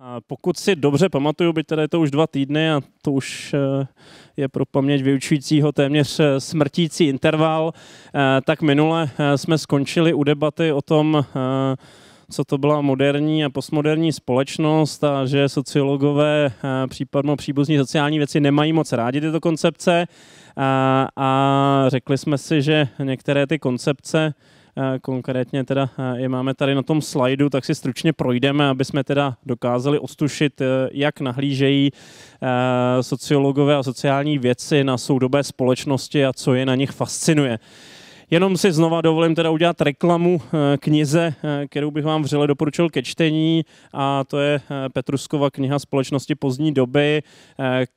A pokud si dobře pamatuju, byť teda je to už dva týdny a to už eh, je pro paměť vyučujícího téměř eh, smrtící interval, eh, tak minule jsme skončili u debaty o tom, co to byla moderní a postmoderní společnost a že sociologové, případně příbuzní sociální věci nemají moc rádi tyto koncepce a, a řekli jsme si, že některé ty koncepce Eh, konkrétně teda eh, je máme tady na tom slajdu, tak si stručně projdeme, aby jsme teda dokázali ostušit, eh, jak nahlížejí sociologové a sociální věci na soudobé společnosti a co je na nich fascinuje. Jenom si znova dovolím teda udělat reklamu eh, knize, eh, kterou bych vám vřele doporučil ke čtení a to je eh, Petruskova kniha Společnosti pozdní doby,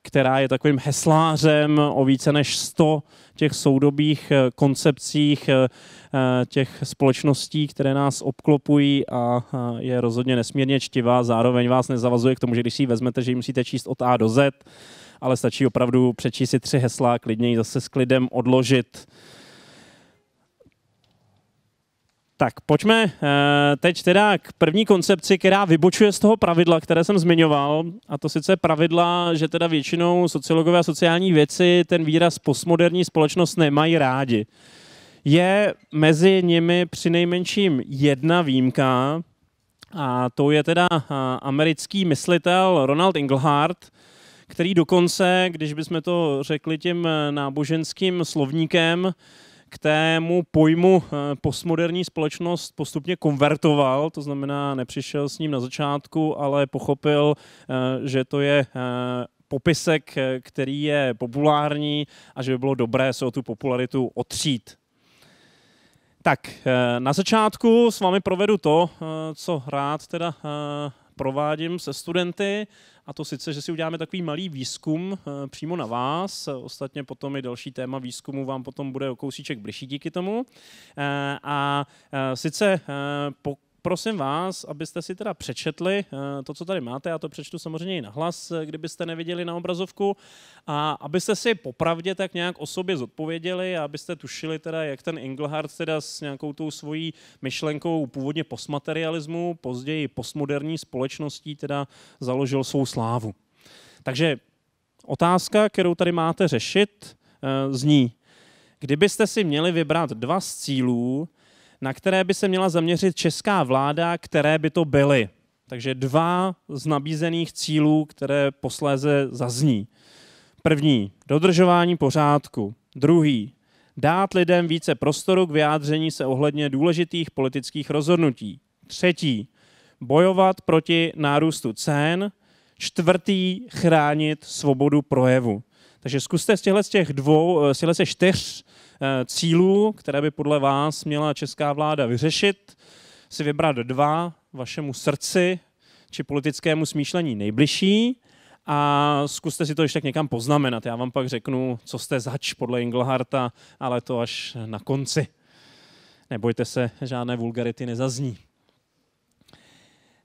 která je takovým heslářem o více než 100 těch soudobých koncepcích těch společností, které nás obklopují a je rozhodně nesmírně čtivá. Zároveň vás nezavazuje k tomu, že když si ji vezmete, že ji musíte číst od A do Z, ale stačí opravdu přečíst si tři hesla, klidně ji zase s klidem odložit tak pojďme eh, teď teda k první koncepci, která vybočuje z toho pravidla, které jsem zmiňoval, a to sice pravidla, že teda většinou sociologové a sociální věci ten výraz postmoderní společnost nemají rádi. Je mezi nimi přinejmenším jedna výjimka, a to je teda eh, americký myslitel Ronald Inglehart, který dokonce, když bychom to řekli tím eh, náboženským slovníkem, k tému pojmu eh, postmoderní společnost postupně konvertoval, to znamená nepřišel s ním na začátku, ale pochopil, eh, že to je eh, popisek, který je populární a že by bylo dobré se o tu popularitu otřít. Tak, na začátku s vámi provedu to, co rád teda provádím se studenty, a to sice, že si uděláme takový malý výzkum eh, přímo na vás, ostatně potom i další téma výzkumu vám potom bude o kousíček bližší díky tomu. Eh, a eh, sice pokud prosím vás, abyste si teda přečetli eh, to, co tady máte, já to přečtu samozřejmě i na hlas, eh, kdybyste neviděli na obrazovku, a abyste si popravdě tak nějak o sobě zodpověděli a abyste tušili teda, jak ten Englehart teda s nějakou tou svojí myšlenkou původně postmaterialismu, později postmoderní společností teda založil svou slávu. Takže otázka, kterou tady máte řešit, eh, zní, kdybyste si měli vybrat dva z cílů, na které by se měla zaměřit česká vláda, které by to byly. Takže dva z nabízených cílů, které posléze zazní. První, dodržování pořádku. Druhý, dát lidem více prostoru k vyjádření se ohledně důležitých politických rozhodnutí. Třetí, bojovat proti nárůstu cen. Čtvrtý, chránit svobodu projevu. Takže zkuste z těchto z těch dvou, eh, z těchto čtyř Eh, cílů, které by podle vás měla česká vláda vyřešit, si vybrat dva vašemu srdci či politickému smýšlení nejbližší a zkuste si to ještě tak někam poznamenat. Já vám pak řeknu, co jste zač podle Ingleharta, ale to až na konci. Nebojte se, žádné vulgarity nezazní.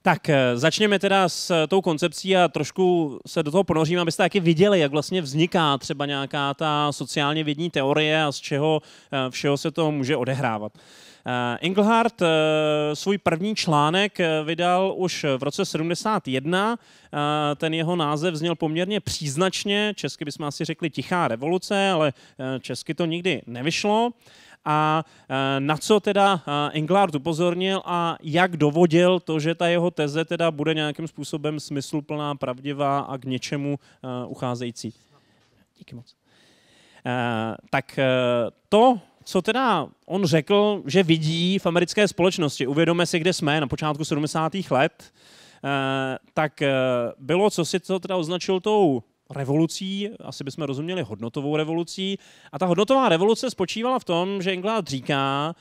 Tak eh, začněme teda s eh, tou koncepcí a trošku se do toho ponořím, abyste taky viděli, jak vlastně vzniká třeba nějaká ta sociálně vědní teorie a z čeho eh, všeho se to může odehrávat. Engelhardt svůj první článek vydal už v roce 71. Ten jeho název zněl poměrně příznačně, česky bychom asi řekli tichá revoluce, ale česky to nikdy nevyšlo a eh, na co teda eh, Englard upozornil a jak dovodil to, že ta jeho teze teda bude nějakým způsobem smysluplná, pravdivá a k něčemu eh, ucházející. Díky moc. Tak to, co teda on řekl, že vidí v americké společnosti, uvědome si, kde jsme na počátku 70. let, tak bylo, co si to teda označil tou revolucí, asi bychom rozuměli hodnotovou revolucí. A ta hodnotová revoluce spočívala v tom, že Englát říká,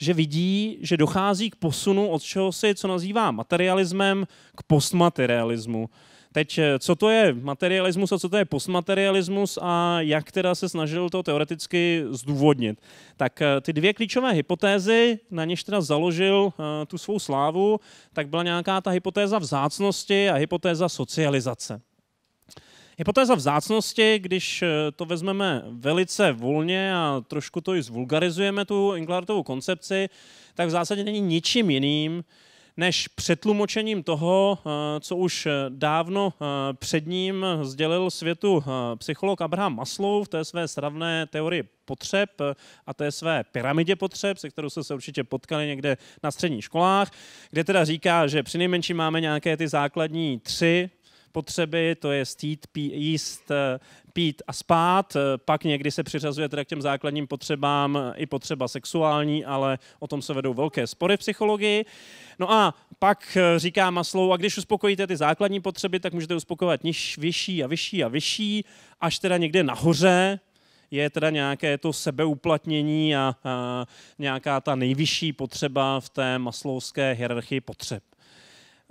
že vidí, že dochází k posunu od čeho si, co nazývá materialismem, k postmaterialismu. Teď, eh, co to je materialismus a co to je postmaterialismus a jak teda se snažil to teoreticky zdůvodnit. Tak eh, ty dvě klíčové hypotézy, na něž teda založil eh, tu svou slávu, tak byla nějaká ta hypotéza vzácnosti a hypotéza socializace. Hypotéza vzácnosti, když eh, to vezmeme velice volně a trošku to i zvulgarizujeme, tu Inglartovu koncepci, tak v zásadě není ničím jiným, než přetlumočením toho, eh, co už eh, dávno před ním sdělil světu psycholog Abraham Maslow v té své sravné teorii potřeb a té své pyramidě potřeb, se kterou jste se určitě potkali někde na středních školách, kde teda říká, že přinejmenším máme nějaké ty základní tři potřeby, to je stít, pí, jíst, eh, pít a spát. Eh, pak někdy se přiřazuje teda k těm základním potřebám eh, i potřeba sexuální, ale o tom se vedou velké spory v psychologii. No a pak říká Maslow, a když uspokojíte ty základní potřeby, tak můžete uspokojovat niž vyšší a vyšší a vyšší, až teda někde nahoře, je teda nějaké to sebeuplatnění a, a nějaká ta nejvyšší potřeba v té maslovské hierarchii potřeb.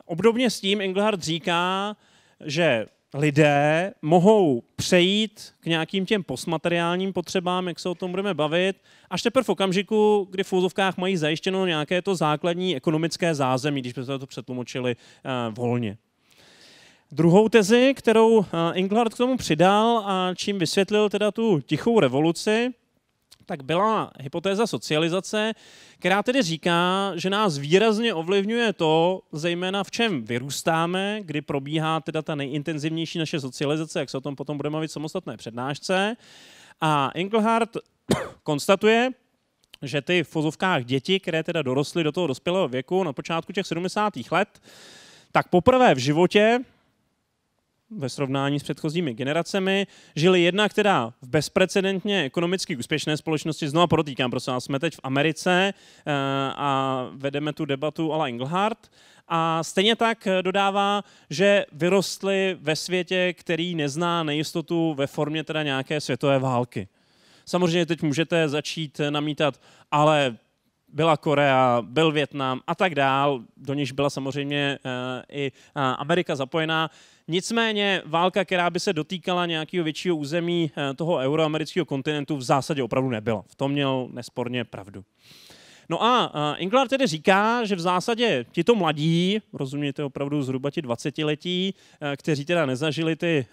Obdobně s tím Englehart říká, že lidé mohou přejít k nějakým těm postmateriálním potřebám, jak se o tom budeme bavit, až teprve v okamžiku, kdy v úzovkách mají zajištěno nějaké to základní ekonomické zázemí, když bychom to přetlumočili eh, volně. Druhou tezi, kterou Inglard eh, k tomu přidal a čím vysvětlil teda tu tichou revoluci, tak byla hypotéza socializace, která tedy říká, že nás výrazně ovlivňuje to, zejména v čem vyrůstáme, kdy probíhá teda ta nejintenzivnější naše socializace, jak se o tom potom budeme mluvit v samostatné přednášce. A Engelhardt konstatuje, že ty v fozovkách děti, které teda dorostly do toho dospělého věku na počátku těch 70. let, tak poprvé v životě ve srovnání s předchozími generacemi. Žili jednak teda v bezprecedentně ekonomicky úspěšné společnosti, znovu podotýkám, prosím vás, jsme teď v Americe eh, a vedeme tu debatu ala Engelhardt. A stejně tak eh, dodává, že vyrostli ve světě, který nezná nejistotu ve formě teda nějaké světové války. Samozřejmě teď můžete začít eh, namítat, ale byla Korea, byl Větnam a tak dál, do níž byla samozřejmě i Amerika zapojená. Nicméně válka, která by se dotýkala nějakého většího území eh, toho euroamerického kontinentu, v zásadě opravdu nebyla. V tom měl nesporně pravdu. No a uh, Inglar tedy říká, že v zásadě tito mladí, rozumíte opravdu zhruba ti 20 letí, uh, kteří teda nezažili ty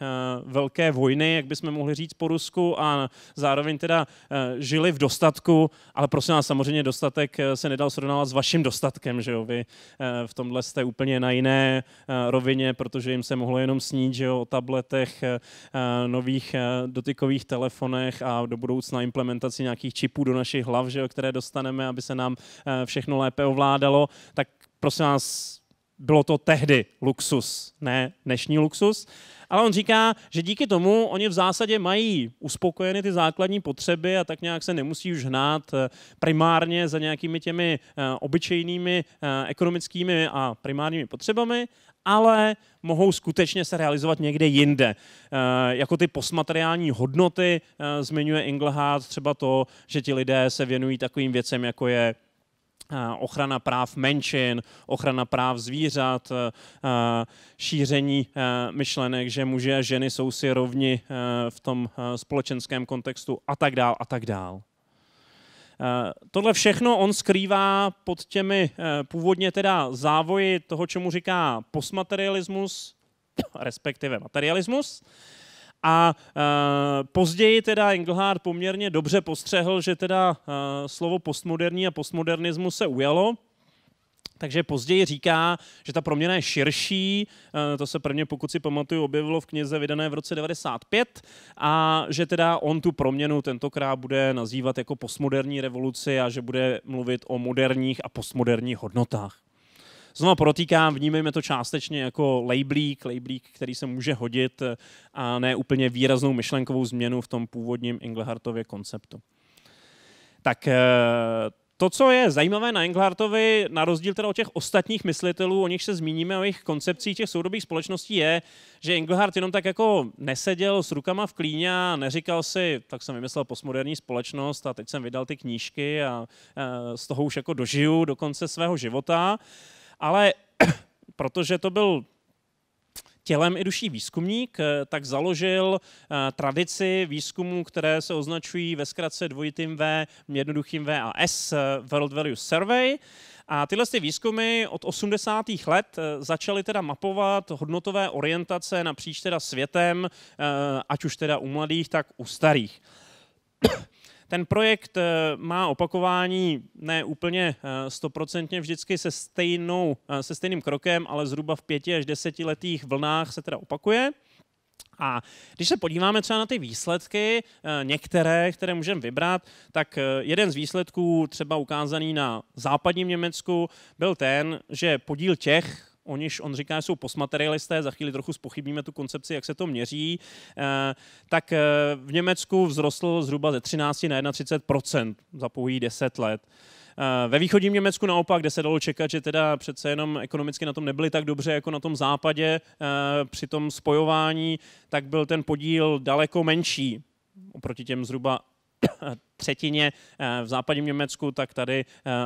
uh, velké vojny, jak bychom mohli říct po Rusku a zároveň teda uh, žili v dostatku, ale prosím vás, samozřejmě dostatek eh, se nedal srovnávat s vaším dostatkem, že jo, vy uh, v tomhle jste úplně na jiné uh, rovině, protože jim se mohlo jenom snít, že jo, o tabletech, uh, nových uh, dotykových telefonech a do budoucna implementaci nějakých čipů do našich hlav, že jo, které dostaneme, aby se nám nám eh, všechno lépe ovládalo, tak prosím vás, bylo to tehdy luxus, ne dnešní luxus. Ale on říká, že díky tomu oni v zásadě mají uspokojeny ty základní potřeby a tak nějak se nemusí už hnát eh, primárně za nějakými těmi eh, obyčejnými ekonomickými a primárními potřebami, ale mohou skutečně se realizovat někde jinde. E, jako ty postmateriální hodnoty e, zmiňuje Engelhardt třeba to, že ti lidé se věnují takovým věcem, jako je eh, ochrana práv menšin, ochrana práv zvířat, šíření myšlenek, že muži a ženy jsou si rovni v tom společenském kontextu a tak dál a tak dál. Eh, tohle všechno on skrývá pod těmi eh, původně teda závoji toho, čemu říká postmaterialismus, respektive materialismus. A eh, později teda Engelhard poměrně dobře postřehl, že teda slovo postmoderní a postmodernismus se ujalo takže později říká, že ta proměna je širší, eh, to se prvně, pokud si pamatuju, objevilo v knize vydané v roce 95, a že teda on tu proměnu tentokrát bude nazývat jako postmoderní revoluci a že bude mluvit o moderních a postmoderních hodnotách. Znovu protýkám, vnímejme to částečně jako labelík, labelík, který se může hodit eh, a ne úplně výraznou myšlenkovou změnu v tom původním Englehartově konceptu. Tak eh, to, co je zajímavé na Englartovi, na rozdíl teda od těch ostatních myslitelů, o nich se zmíníme, o jejich koncepcích těch soudobých společností, je, že Englehart jenom tak jako neseděl s rukama v klíně a neříkal si, tak jsem vymyslel postmoderní společnost a teď jsem vydal ty knížky a z toho už jako dožiju do konce svého života, ale protože to byl tělem i duší výzkumník, eh, tak založil eh, tradici výzkumů, které se označují ve zkratce dvojitým V, jednoduchým V a S, eh, World Value Survey. A tyhle ty výzkumy od 80. let začaly teda mapovat hodnotové orientace napříč teda světem, ať už teda u mladých, tak u starých. Ten projekt eh, má opakování ne úplně eh, stoprocentně vždycky se, stejnou, eh, se stejným krokem, ale zhruba v pěti až desetiletých vlnách se teda opakuje. A když se podíváme třeba na ty výsledky, některé, které můžeme vybrat, tak jeden z výsledků, třeba ukázaný na západním Německu, byl ten, že podíl těch, Oniž on říká, že jsou postmaterialisté, za chvíli trochu spochybníme tu koncepci, jak se to měří, eh, tak eh, v Německu vzrostl zhruba ze 13 na 31 za pouhý 10 let. Eh, ve východním Německu naopak, kde se dalo čekat, že teda přece jenom ekonomicky na tom nebyli tak dobře jako na tom západě, při tom spojování, tak byl ten podíl daleko menší oproti těm zhruba třetině v západním Německu, tak tady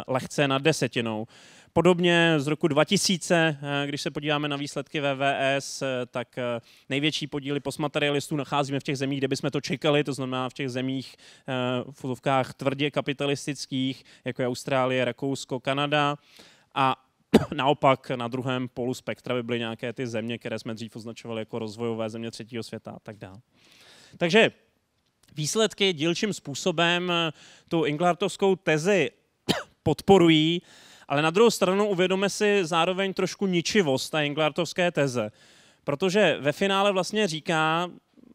lehce nad desetinou. Podobně z roku 2000, eh, když se podíváme na výsledky VVS, eh, tak eh, největší podíly postmaterialistů nacházíme v těch zemích, kde bychom to čekali, to znamená v těch zemích v fotovkách tvrdě kapitalistických, jako je Austrálie, Rakousko, Kanada. A naopak na druhém polu spektra by byly nějaké ty země, které jsme dřív označovali jako rozvojové země třetího světa a tak dále. Takže výsledky dílčím způsobem tu Inglartovskou tezi podporují ale na druhou stranu uvědome si zároveň trošku ničivost té Englartovské teze, protože ve finále vlastně říká,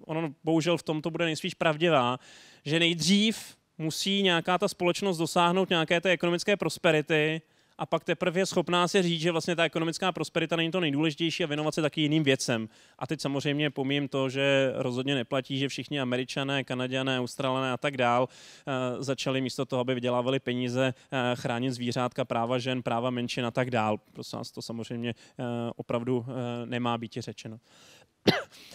ono bohužel v tomto bude nejspíš pravdivá, že nejdřív musí nějaká ta společnost dosáhnout nějaké té ekonomické prosperity, a pak teprve je schopná se říct, že vlastně ta ekonomická prosperita není to nejdůležitější a věnovat se taky jiným věcem. A teď samozřejmě pomím to, že rozhodně neplatí, že všichni američané, kanaděné, australané a tak dál eh, začali místo toho, aby vydělávali peníze, eh, chránit zvířátka, práva žen, práva menšin a tak dál. Prosím vás, to samozřejmě eh, opravdu nemá být řečeno.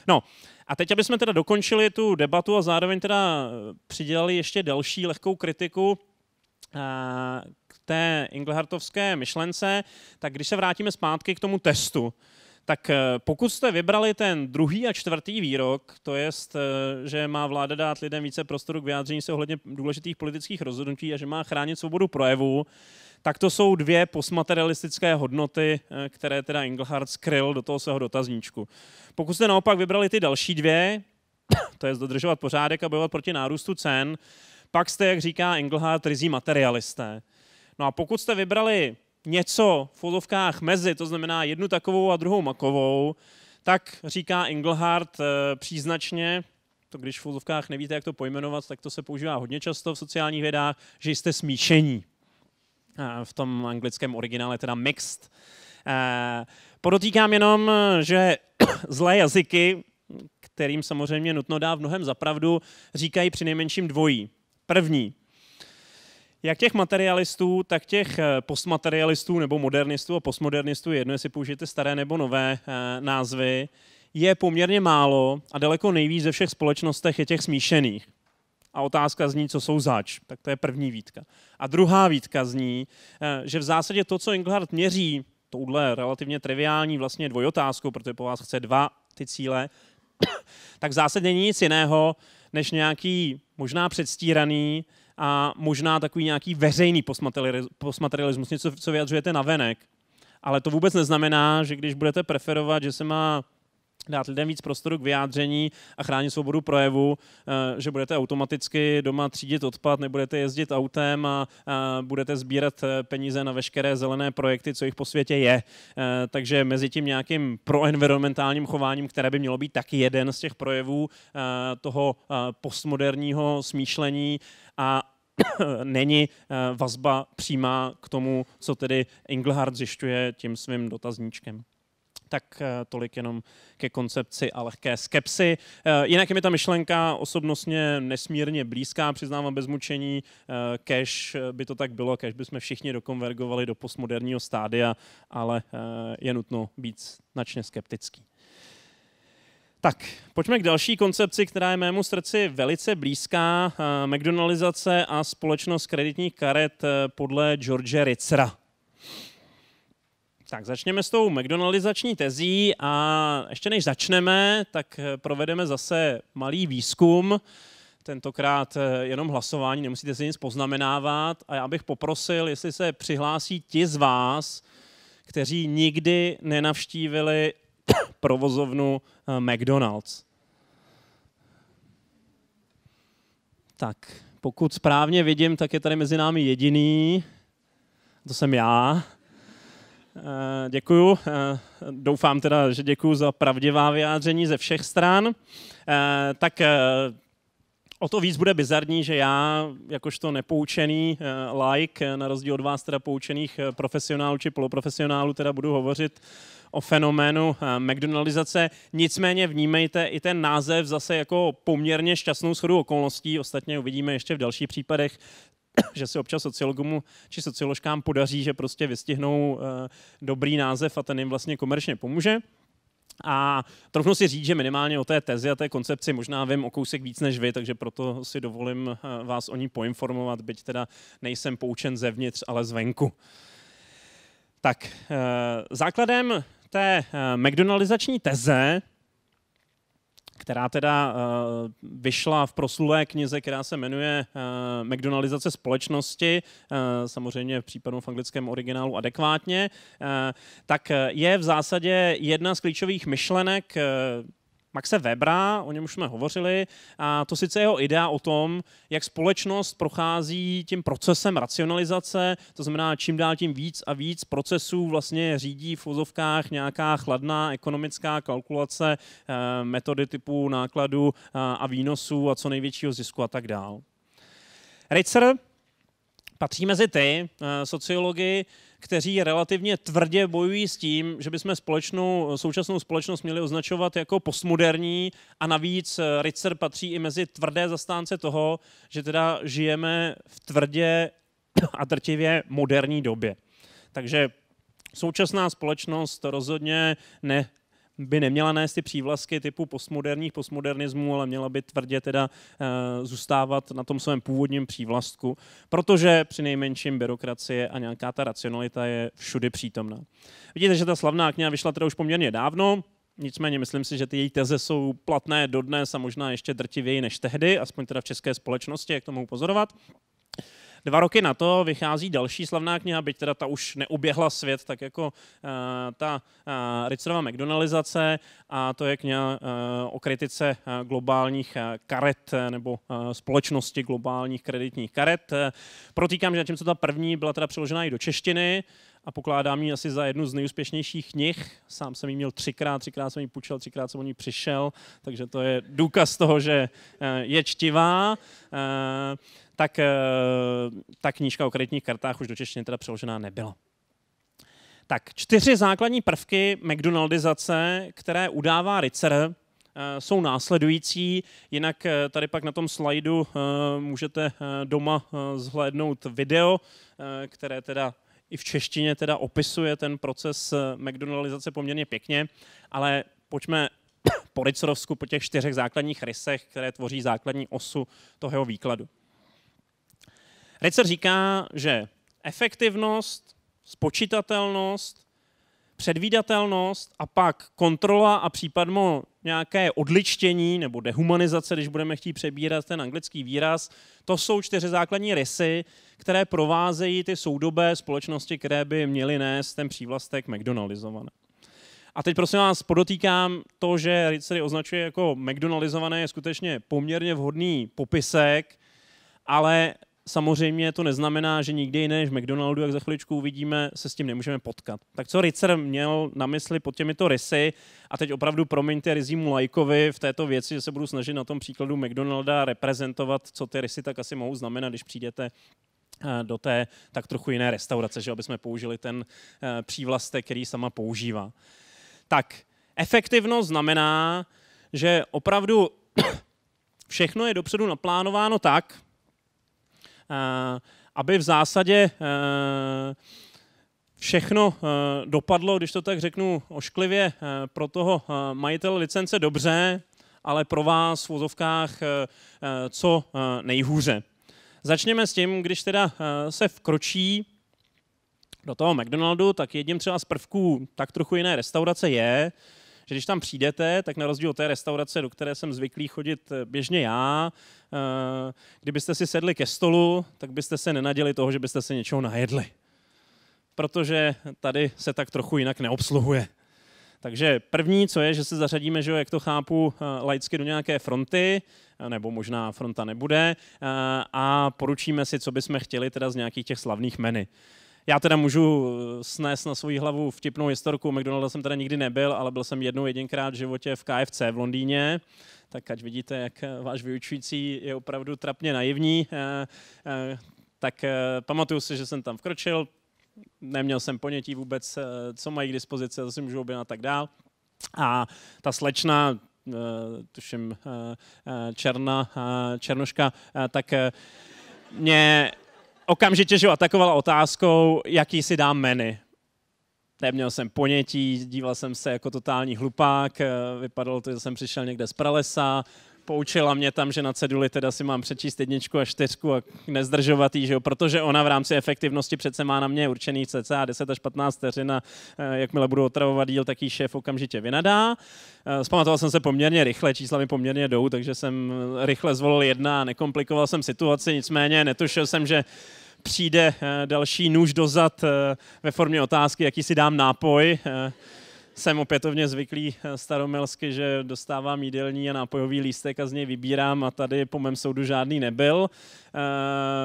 No, a teď, aby jsme teda dokončili tu debatu a zároveň teda přidělali ještě další lehkou kritiku té Inglehartovské myšlence, tak když se vrátíme zpátky k tomu testu, tak eh, pokud jste vybrali ten druhý a čtvrtý výrok, to je, eh, že má vláda dát lidem více prostoru k vyjádření se ohledně důležitých politických rozhodnutí a že má chránit svobodu projevu, tak to jsou dvě postmaterialistické hodnoty, eh, které teda Inglehart skryl do toho svého dotazníčku. Pokud jste naopak vybrali ty další dvě, to je dodržovat pořádek a bojovat proti nárůstu cen, pak jste, jak říká Engelhardt, rizí materialisté. No a pokud jste vybrali něco v fotovkách mezi, to znamená jednu takovou a druhou makovou, tak říká Engelhardt eh, příznačně, to když v fotovkách nevíte, jak to pojmenovat, tak to se používá hodně často v sociálních vědách, že jste smíšení. Eh, v tom anglickém originále teda mixed. Eh, podotýkám jenom, že zlé jazyky, kterým samozřejmě nutno dá v mnohem zapravdu, říkají nejmenším dvojí. První, jak těch materialistů, tak těch eh, postmaterialistů nebo modernistů a postmodernistů, jedno jestli použijete staré nebo nové eh, názvy, je poměrně málo a daleko nejvíc ze všech společnostech je těch smíšených. A otázka zní, co jsou zač. Tak to je první výtka. A druhá výtka zní, eh, že v zásadě to, co Engelhardt měří touhle relativně triviální vlastně dvojotázkou, protože po vás chce dva ty cíle, tak v zásadě není nic jiného, než nějaký možná předstíraný a možná takový nějaký veřejný postmaterialismus, něco, co vyjadřujete na venek. Ale to vůbec neznamená, že když budete preferovat, že se má dát lidem víc prostoru k vyjádření a chránit svobodu projevu, eh, že budete automaticky doma třídit odpad, nebudete jezdit autem a budete sbírat eh, peníze na veškeré zelené projekty, co jich po světě je. Eh, takže mezi tím nějakým proenvironmentálním chováním, které by mělo být taky jeden z těch projevů toho postmoderního smýšlení a není eh, vazba přímá k tomu, co tedy Englehart zjišťuje tím svým dotazníčkem. Tak eh, tolik jenom ke koncepci a lehké skepsy. Eh, jinak je mi ta myšlenka osobnostně nesmírně blízká, přiznávám bez mučení. kež by to tak bylo, by jsme všichni dokonvergovali do postmoderního stádia, ale je nutno být značně skeptický. Tak, pojďme k další koncepci, která je mému srdci velice blízká, eh, McDonaldizace a společnost kreditních karet eh, podle George Ritzera. Tak začněme s tou McDonaldizační tezí a ještě než začneme, tak eh, provedeme zase malý výzkum, tentokrát jenom hlasování, nemusíte si nic poznamenávat a já bych poprosil, jestli se přihlásí ti z vás, kteří nikdy nenavštívili provozovnu eh, McDonald's. Tak, pokud správně vidím, tak je tady mezi námi jediný, to jsem já. Eh, děkuju. Eh, doufám teda, že děkuju za pravdivá vyjádření ze všech stran. Tak O to víc bude bizarní, že já, jakožto nepoučený eh, like, eh, na rozdíl od vás teda poučených eh, profesionálů či poloprofesionálů, teda budu hovořit o fenoménu McDonaldizace. Nicméně vnímejte i ten název zase jako poměrně šťastnou shodu okolností. Ostatně uvidíme ještě v dalších případech, že se občas sociologům či socioložkám podaří, že prostě vystihnou dobrý název a ten jim vlastně komerčně pomůže. A trochu si říct, že minimálně o té tezi a té koncepci možná vím o kousek víc než vy, takže proto si dovolím eh, vás o ní poinformovat, byť teda nejsem poučen zevnitř, ale zvenku. Tak, eh, základem té eh, McDonaldizační teze která teda eh, vyšla v proslulé knize, která se jmenuje eh, McDonaldizace společnosti, eh, samozřejmě v případu v anglickém originálu adekvátně, tak je v zásadě jedna z klíčových myšlenek Maxe Webra, o něm už jsme hovořili, a to sice jeho idea o tom, jak společnost prochází tím procesem racionalizace, to znamená čím dál tím víc a víc procesů vlastně řídí v vozovkách nějaká chladná ekonomická kalkulace, eh, metody typu nákladu eh, a výnosů a co největšího zisku a tak dál. Ritzer patří mezi ty eh, sociologii, kteří relativně tvrdě bojují s tím, že bychom společnou, současnou společnost měli označovat jako postmoderní a navíc eh, Ritzer patří i mezi tvrdé zastánce toho, že teda žijeme v tvrdě a drtivě moderní době. Takže Současná společnost rozhodně ne, by neměla nést ty přívlastky typu postmoderních postmodernismů, ale měla by tvrdě teda eh, zůstávat na tom svém původním přívlastku, protože při nejmenším byrokracie a nějaká ta racionalita je všudy přítomná. Vidíte, že ta slavná kniha vyšla teda už poměrně dávno, Nicméně myslím si, že ty její teze jsou platné dodnes a možná ještě drtivěji než tehdy, aspoň teda v české společnosti, jak to mohu pozorovat. Dva roky na to vychází další slavná kniha, byť teda ta už neuběhla svět, tak jako uh, ta uh, eh, Richardova McDonaldizace, a to je kniha uh, o kritice globálních karet nebo uh, společnosti globálních kreditních karet. protýkám, že co ta první byla teda přeložena i do češtiny, a pokládám ji asi za jednu z nejúspěšnějších knih. Sám jsem ji měl třikrát, třikrát jsem ji půjčil, třikrát jsem o ní přišel, takže to je důkaz toho, že je čtivá tak eh, ta knížka o kreditních kartách už do češtiny teda přeložená nebyla. Tak čtyři základní prvky McDonaldizace, které udává Ritzer, eh, jsou následující. Jinak eh, tady pak na tom slajdu můžete doma zhlédnout video, které teda i v češtině teda opisuje ten proces McDonaldizace poměrně pěkně, ale pojďme po Ricerovsku, po těch čtyřech základních rysech, které tvoří základní osu toho jeho výkladu. Recer říká, že efektivnost, spočitatelnost, předvídatelnost a pak kontrola a případmo nějaké odličtění nebo dehumanizace, když budeme chtít přebírat ten anglický výraz, to jsou čtyři základní rysy, které provázejí ty soudobé společnosti, které by měly nést ten přívlastek McDonaldizované. A teď prosím vás podotýkám to, že Ritzery označuje jako McDonaldizované je skutečně poměrně vhodný popisek, ale Samozřejmě to neznamená, že nikdy jiné než v McDonaldu, jak za chviličku uvidíme, se s tím nemůžeme potkat. Tak co Ricer měl na mysli pod těmito rysy, a teď opravdu promiňte rizímu lajkovi v této věci, že se budu snažit na tom příkladu McDonalda reprezentovat, co ty rysy tak asi mohou znamenat, když přijdete eh, do té tak trochu jiné restaurace, že aby jsme použili ten eh, přívlastek, který sama používá. Tak, efektivnost znamená, že opravdu všechno je dopředu naplánováno tak, Eh, aby v zásadě eh, všechno eh, dopadlo, když to tak řeknu ošklivě, pro toho majitele licence dobře, ale pro vás v vozovkách co nejhůře. Začněme s tím, když teda se vkročí do toho McDonaldu, tak jedním třeba z prvků tak trochu jiné restaurace je, že když tam přijdete, tak na rozdíl od té restaurace, do které jsem zvyklý chodit eh, běžně já, eh, kdybyste si sedli ke stolu, tak byste se nenaděli toho, že byste se něčeho najedli. Protože tady se tak trochu jinak neobsluhuje. Takže první, co je, že se zařadíme, že jo, jak to chápu, eh, laicky do nějaké fronty, nebo možná fronta nebude, a poručíme si, co bychom chtěli teda z nějakých těch slavných meny. Já teda můžu eh, snést na svou hlavu vtipnou historku. McDonalda jsem teda nikdy nebyl, ale byl jsem jednou jedinkrát v životě v KFC v Londýně tak ať vidíte, jak eh, váš vyučující je opravdu trapně naivní, eh, tak pamatuju si, že jsem tam vkročil, neměl jsem ponětí vůbec, co mají k dispozici, co si můžu objednat a tak dál. A ta slečna, tuším černa, černoška, tak mě okamžitě, že atakovala otázkou, jaký si dám menu. Neměl jsem ponětí, díval jsem se jako totální hlupák, eh, vypadalo to, že jsem přišel někde z pralesa, poučila mě tam, že na ceduli teda si mám přečíst jedničku a čtyřku a nezdržovat jí, že jo? protože ona v rámci efektivnosti přece má na mě určený cca 10 až 15 vteřin a e, jakmile budu otravovat díl, tak šéf okamžitě vynadá. E, zpamatoval jsem se poměrně rychle, čísla mi poměrně jdou, takže jsem rychle zvolil jedna a nekomplikoval jsem situaci, nicméně netušil jsem, že přijde e, další nůž dozad ve formě otázky, jaký si dám nápoj jsem opětovně zvyklý eh, staromilsky, že dostávám jídelní a nápojový lístek a z něj vybírám a tady po mém soudu žádný nebyl.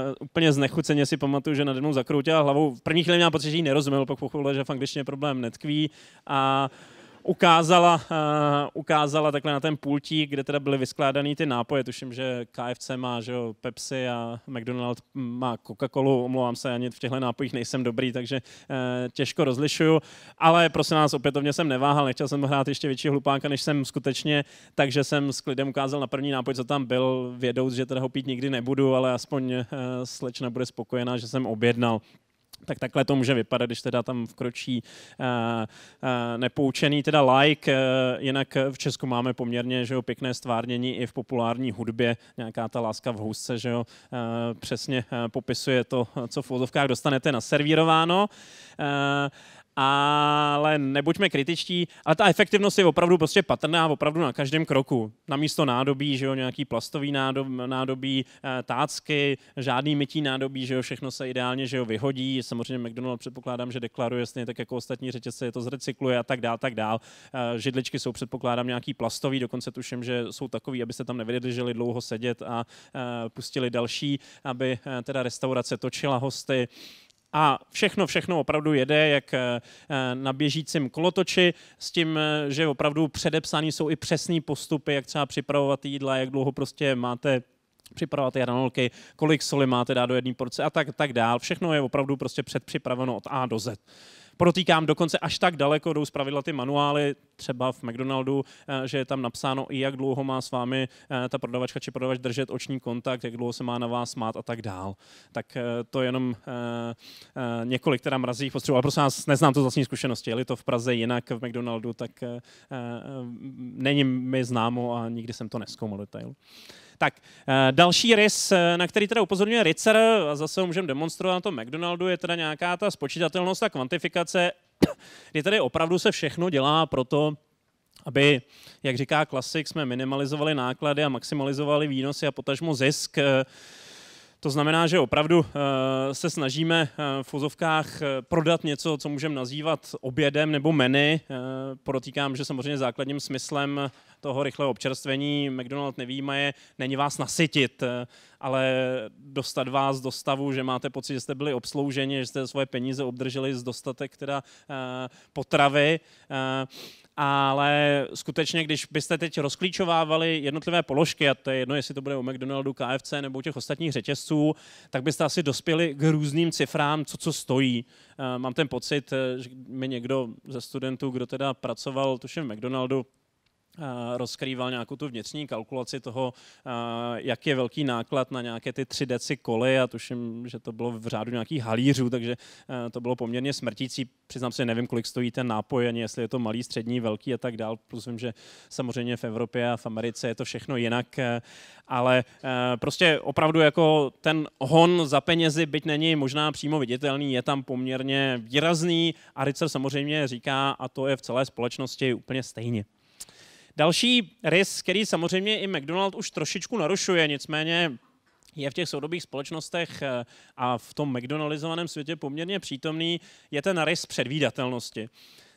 Uh, úplně znechuceně si pamatuju, že nad mnou zakroutila hlavou. V první chvíli měla pocit, že ji nerozuměl, pak pochopila, že v angličtině problém netkví a uh, ukázala, uh, ukázala takhle na ten pultík, kde teda byly vyskládané ty nápoje. Tuším, že KFC má že jo, Pepsi a McDonald má Coca-Colu. Omlouvám se, ani v těchto nápojích nejsem dobrý, takže uh, těžko rozlišuju. Ale prosím nás opětovně jsem neváhal, nechtěl jsem hrát ještě větší hlupánka, než jsem skutečně, takže jsem s klidem ukázal na první nápoj, co tam byl, vědouc, že teda ho pít nikdy nebudu, ale aspoň uh, eh, slečna bude spokojená, že jsem objednal tak takhle to může vypadat, když teda tam vkročí eh, eh, nepoučený teda like, uh, jinak v Česku máme poměrně že jo, pěkné stvárnění i v populární hudbě, nějaká ta láska v housce, že jo, eh, přesně popisuje to, co v úzovkách dostanete naservírováno ale nebuďme kritičtí, ale ta efektivnost je opravdu prostě patrná opravdu na každém kroku. Na místo nádobí, že jo, nějaký plastový nádob, nádobí, eh, tácky, žádný mytí nádobí, že jo, všechno se ideálně, že jo, vyhodí. Samozřejmě McDonald's předpokládám, že deklaruje stejně tak jako ostatní řetězce, je to zrecykluje a tak dál, tak dál. Eh, židličky jsou předpokládám nějaký plastový, dokonce tuším, že jsou takový, aby se tam nevydrželi dlouho sedět a eh, pustili další, aby teda restaurace točila hosty a všechno, všechno opravdu jede jak eh, na běžícím kolotoči s tím, eh, že opravdu předepsaný jsou i přesný postupy, jak třeba připravovat jídla, jak dlouho prostě máte připravovat hranolky, kolik soli máte dát do jedné porce a tak, tak dál. Všechno je opravdu prostě předpřipraveno od A do Z. Protýkám dokonce až tak daleko, jdou zpravidla ty manuály, třeba v McDonaldu, eh, že je tam napsáno i jak dlouho má s vámi eh, ta prodavačka či prodavač držet oční kontakt, jak dlouho se má na vás smát a tak dál. Tak eh, to je jenom několik teda mrazích postřehů, ale prosím vás, neznám to z vlastní zkušenosti, je to v Praze jinak v McDonaldu, tak není mi známo a nikdy jsem to neskoumal detail. Tak, eh, další rys, eh, na který teda upozorňuje Ritzer, a zase ho můžeme demonstrovat na tom McDonaldu, je teda nějaká ta spočítatelnost a kvantifikace, kdy tady opravdu se všechno dělá pro to, aby, jak říká klasik, jsme minimalizovali náklady a maximalizovali výnosy a potažmo zisk. Eh, to znamená, že opravdu eh, se snažíme eh, v fozovkách eh, prodat něco, co můžeme nazývat obědem nebo menu. Podotýkám, že samozřejmě základním smyslem toho rychlého občerstvení McDonald's nevíma je, není vás nasytit, ale dostat vás do stavu, že máte pocit, že jste byli obslouženi, že jste svoje peníze obdrželi z dostatek teda potravy ale skutečně, když byste teď rozklíčovávali jednotlivé položky, a to je jedno, jestli to bude u McDonaldu, KFC nebo u těch ostatních řetězců, tak byste asi dospěli k různým cifrám, co co stojí. Eh, mám ten pocit, eh, že mi někdo ze studentů, kdo teda pracoval, tuším v McDonaldu, Eh, rozkrýval nějakou tu vnitřní kalkulaci toho, eh, jak je velký náklad na nějaké ty 3 deci koly a tuším, že to bylo v řádu nějakých halířů, takže eh, to bylo poměrně smrtící. Přiznám se, nevím, kolik stojí ten nápoj, ani jestli je to malý, střední, velký a tak dál. Plus vím, že samozřejmě v Evropě a v Americe je to všechno jinak, ale prostě opravdu jako ten hon za penězi, byť není možná přímo viditelný, je tam poměrně výrazný a Ricer samozřejmě říká, a to je v celé společnosti úplně stejně. Další rys, který samozřejmě i McDonald už trošičku narušuje, nicméně je v těch soudobých společnostech eh, a v tom McDonaldizovaném světě poměrně přítomný, je ten rys předvídatelnosti.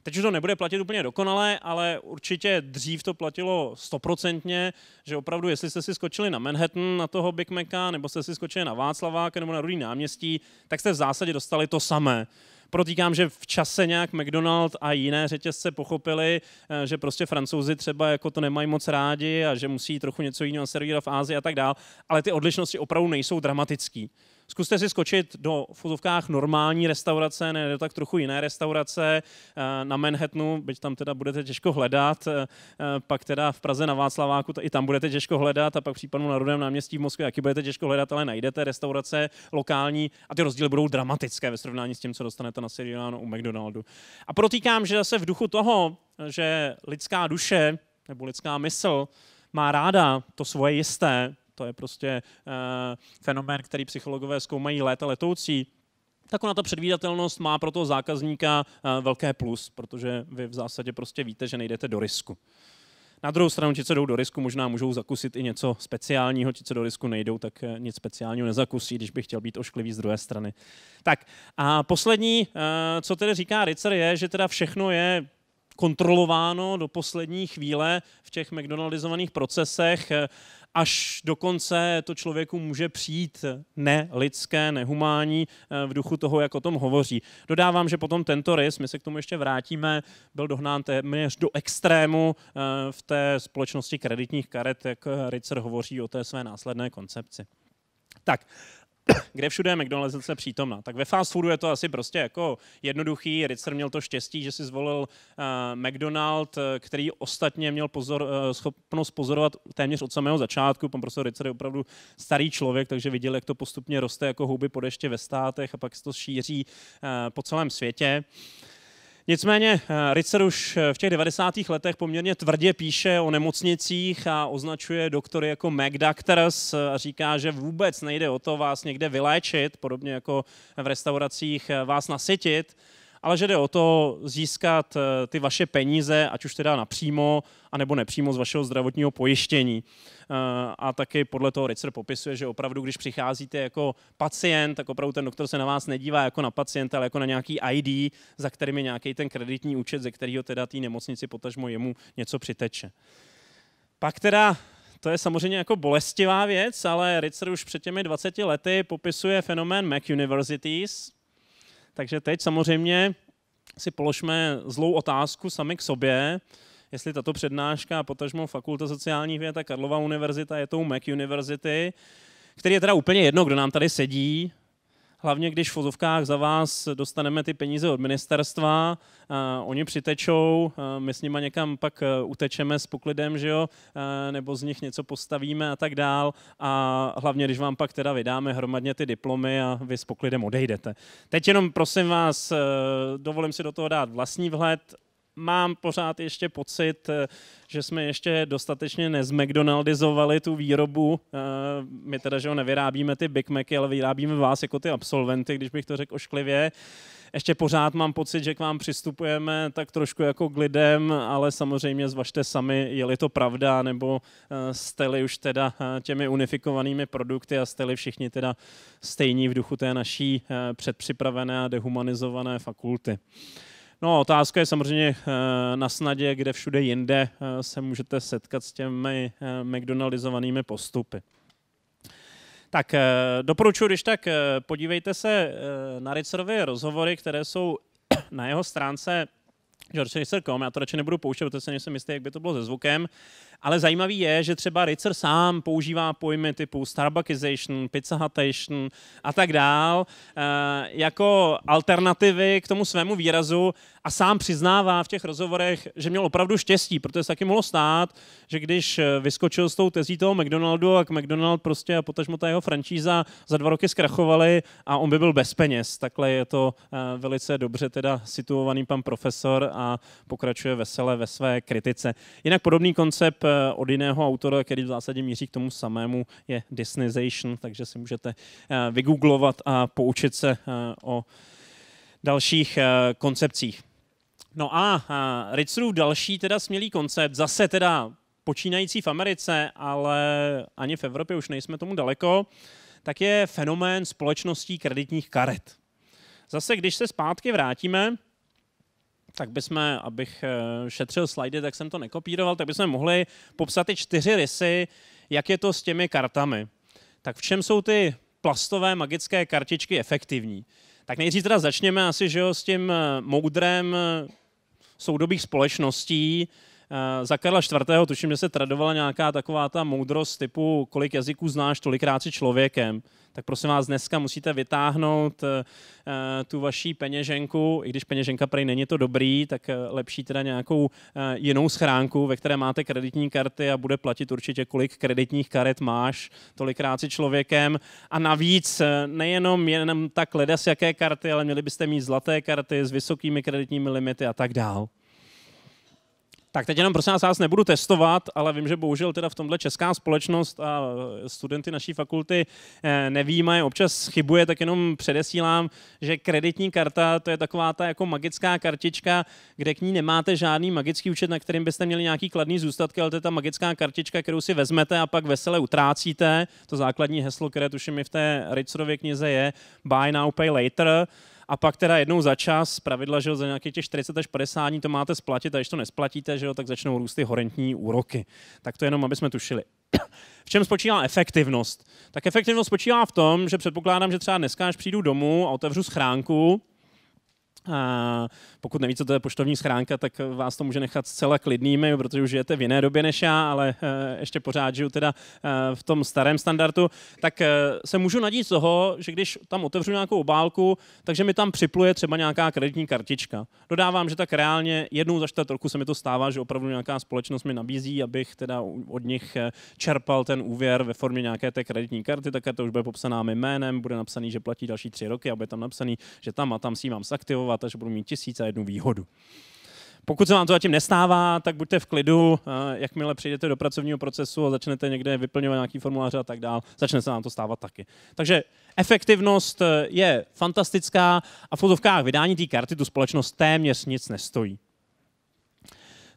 Teď už to nebude platit úplně dokonale, ale určitě dřív to platilo stoprocentně, že opravdu, jestli jste si skočili na Manhattan, na toho Big Maca, nebo jste si skočili na Václavák, nebo na Rudý náměstí, tak jste v zásadě dostali to samé. Protýkám, že v čase nějak McDonald a jiné řetězce pochopili, eh, že prostě francouzi třeba jako to nemají moc rádi a že musí trochu něco jiného servírovat v Ázii a tak dál, ale ty odlišnosti opravdu nejsou dramatický. Zkuste si skočit do fotovkách normální restaurace, ne do tak trochu jiné restaurace eh, na Manhattanu, byť tam teda budete těžko hledat, eh, eh, pak teda v Praze na Václaváku, i tam budete těžko hledat a pak případně na Rudém náměstí v Moskvě, jaký budete těžko hledat, ale najdete restaurace lokální a ty rozdíly budou dramatické ve srovnání s tím, co dostanete na Siriano u McDonaldu. A protýkám, že zase v duchu toho, že lidská duše nebo lidská mysl má ráda to svoje jisté, to je prostě uh, fenomén, který psychologové zkoumají léta letoucí, tak ona ta předvídatelnost má pro toho zákazníka uh, velké plus, protože vy v zásadě prostě víte, že nejdete do risku. Na druhou stranu, ti, co jdou do risku, možná můžou zakusit i něco speciálního, ti, co do risku nejdou, tak eh, nic speciálního nezakusí, když bych chtěl být ošklivý z druhé strany. Tak a poslední, co tedy říká Ricer, je, že teda všechno je kontrolováno do poslední chvíle v těch McDonaldizovaných procesech, až dokonce to člověku může přijít nelidské, nehumání eh, v duchu toho, jak o tom hovoří. Dodávám, že potom tento rys, my se k tomu ještě vrátíme, byl dohnán téměř do extrému eh, v té společnosti kreditních karet, jak Ricer hovoří o té své následné koncepci. Tak, kde všude je McDonald's přítomná. Tak ve fast foodu je to asi prostě jako jednoduchý. Ritzer měl to štěstí, že si zvolil uh, McDonald, eh, který ostatně měl pozor, uh, schopnost pozorovat téměř od samého začátku. Pan profesor Ritzer je opravdu starý člověk, takže viděl, jak to postupně roste jako houby po dešti ve státech a pak se to šíří uh, po celém světě. Uh, Nicméně eh, Ricer už eh, v těch 90. letech poměrně tvrdě píše o nemocnicích a označuje doktory jako McDoctors a říká, že vůbec nejde o to vás někde vyléčit, podobně jako v restauracích eh, vás nasytit, ale že jde o to získat eh, ty vaše peníze, ať už teda napřímo, anebo nepřímo z vašeho zdravotního pojištění. Eh, a taky podle toho Ritzer popisuje, že opravdu, když přicházíte jako pacient, tak opravdu ten doktor se na vás nedívá jako na pacienta, ale jako na nějaký ID, za kterým je nějaký ten kreditní účet, ze kterého teda té nemocnici potažmo jemu něco přiteče. Pak teda to je samozřejmě jako bolestivá věc, ale Ritzer už před těmi 20 lety popisuje fenomén Mac Universities, takže teď samozřejmě si položme zlou otázku sami k sobě, jestli tato přednáška, potažmo Fakulta sociálních věd a Karlova univerzita je tou Mac University, který je teda úplně jedno, kdo nám tady sedí, hlavně když v fozovkách za vás dostaneme ty peníze od ministerstva, eh, oni přitečou, eh, my s nima někam pak eh, utečeme s poklidem, že jo, nebo z nich něco postavíme a tak dál a hlavně když vám pak teda vydáme hromadně ty diplomy a vy s poklidem odejdete. Teď jenom prosím vás, dovolím si do toho dát vlastní vhled, mám pořád ještě pocit, eh, že jsme ještě dostatečně nezmekdonaldizovali tu výrobu. Eh, my teda, že ho nevyrábíme ty Big Macy, ale vyrábíme vás jako ty absolventy, když bych to řekl ošklivě. Ještě pořád mám pocit, že k vám přistupujeme tak trošku jako k lidem, ale samozřejmě zvažte sami, je-li to pravda, nebo eh, jste-li už teda těmi unifikovanými produkty a jste-li všichni teda stejní v duchu té naší předpřipravené a dehumanizované fakulty. No, otázka je samozřejmě eh, na snadě, kde všude jinde eh, se můžete setkat s těmi eh, McDonaldizovanými postupy. Tak doporučuji, když tak podívejte se na Ritzrovy rozhovory, které jsou na jeho stránce George Racer.com, já to radši nebudu pouštět, protože se nejsem jistý, jak by to bylo se zvukem, ale zajímavý je, že třeba Racer sám používá pojmy typu Starbuckization, Pizzahutation a tak dál eh, jako alternativy k tomu svému výrazu a sám přiznává v těch rozhovorech, že měl opravdu štěstí, protože se taky mohlo stát, že když eh, vyskočil s tou tezí toho McDonaldu a k McDonald prostě a potažmo ta jeho franšíza za dva roky zkrachovali a on by byl bez peněz. Takhle je to eh, velice dobře teda situovaný pan profesor a pokračuje vesele ve své kritice. Jinak podobný koncept eh, od jiného autora, který v zásadě míří k tomu samému, je Disneyzation, takže si můžete eh, vygooglovat a poučit se eh, o dalších koncepcích. No a Ritzerův další teda smělý koncept, zase teda počínající v Americe, ale ani v Evropě už nejsme tomu daleko, tak je fenomén společností kreditních karet. Zase, když se zpátky vrátíme, tak bychom, abych eh, šetřil slajdy, tak jsem to nekopíroval, tak bychom mohli popsat ty čtyři rysy, jak je to s těmi kartami. Tak v čem jsou ty plastové magické kartičky efektivní? Tak nejdřív teda začněme asi že jo, s tím eh, moudrem eh, soudobých společností, Eh, za Karla IV. tuším, že se tradovala nějaká taková ta moudrost typu, kolik jazyků znáš, tolikrát si člověkem. Tak prosím vás, dneska musíte vytáhnout eh, tu vaší peněženku, i když peněženka prej není to dobrý, tak eh, lepší teda nějakou jinou schránku, ve které máte kreditní karty a bude platit určitě, kolik kreditních karet máš, tolikrát si člověkem. A navíc nejenom jenom tak leda s jaké karty, ale měli byste mít zlaté karty s vysokými kreditními limity a tak dál. Tak teď jenom prosím vás, vás nebudu testovat, ale vím, že bohužel teda v tomhle česká společnost a e, studenty naší fakulty e, nevíme, občas chybuje, tak jenom předesílám, že kreditní karta to je taková ta jako magická kartička, kde k ní nemáte žádný magický účet, na kterým byste měli nějaký kladný zůstatky, ale to je ta magická kartička, kterou si vezmete a pak vesele utrácíte. To základní heslo, které tuším i v té Ritzrově knize je Buy Now, Pay Later a pak teda jednou za čas, pravidla, že za nějakých těch 40 až 50 dní to máte splatit a když to nesplatíte, že jo, tak začnou růst ty horentní úroky. Tak to jenom, aby jsme tušili. V čem spočívá efektivnost? Tak efektivnost spočívá v tom, že předpokládám, že třeba dneska, až přijdu domů a otevřu schránku, a pokud nevíte, co to je poštovní schránka, tak vás to může nechat zcela klidnými, protože už žijete v jiné době než já, ale eh, ještě pořád žiju teda eh, v tom starém standardu, tak eh, se můžu nadít z toho, že když tam otevřu nějakou obálku, takže mi tam připluje třeba nějaká kreditní kartička. Dodávám, že tak reálně jednou za čtvrt roku se mi to stává, že opravdu nějaká společnost mi nabízí, abych teda od nich čerpal ten úvěr ve formě nějaké té kreditní karty, tak to už bude popsaná mým jménem, bude napsaný, že platí další tři roky a bude tam napsaný, že tam a tam si mám zaktivovat vydělávat a že budu mít tisíc a jednu výhodu. Pokud se vám to zatím nestává, tak buďte v klidu, eh, jakmile přijdete do pracovního procesu a začnete někde vyplňovat nějaký formuláře a tak dál, začne se vám to stávat taky. Takže efektivnost eh, je fantastická a v fotovkách vydání té karty tu společnost téměř nic nestojí.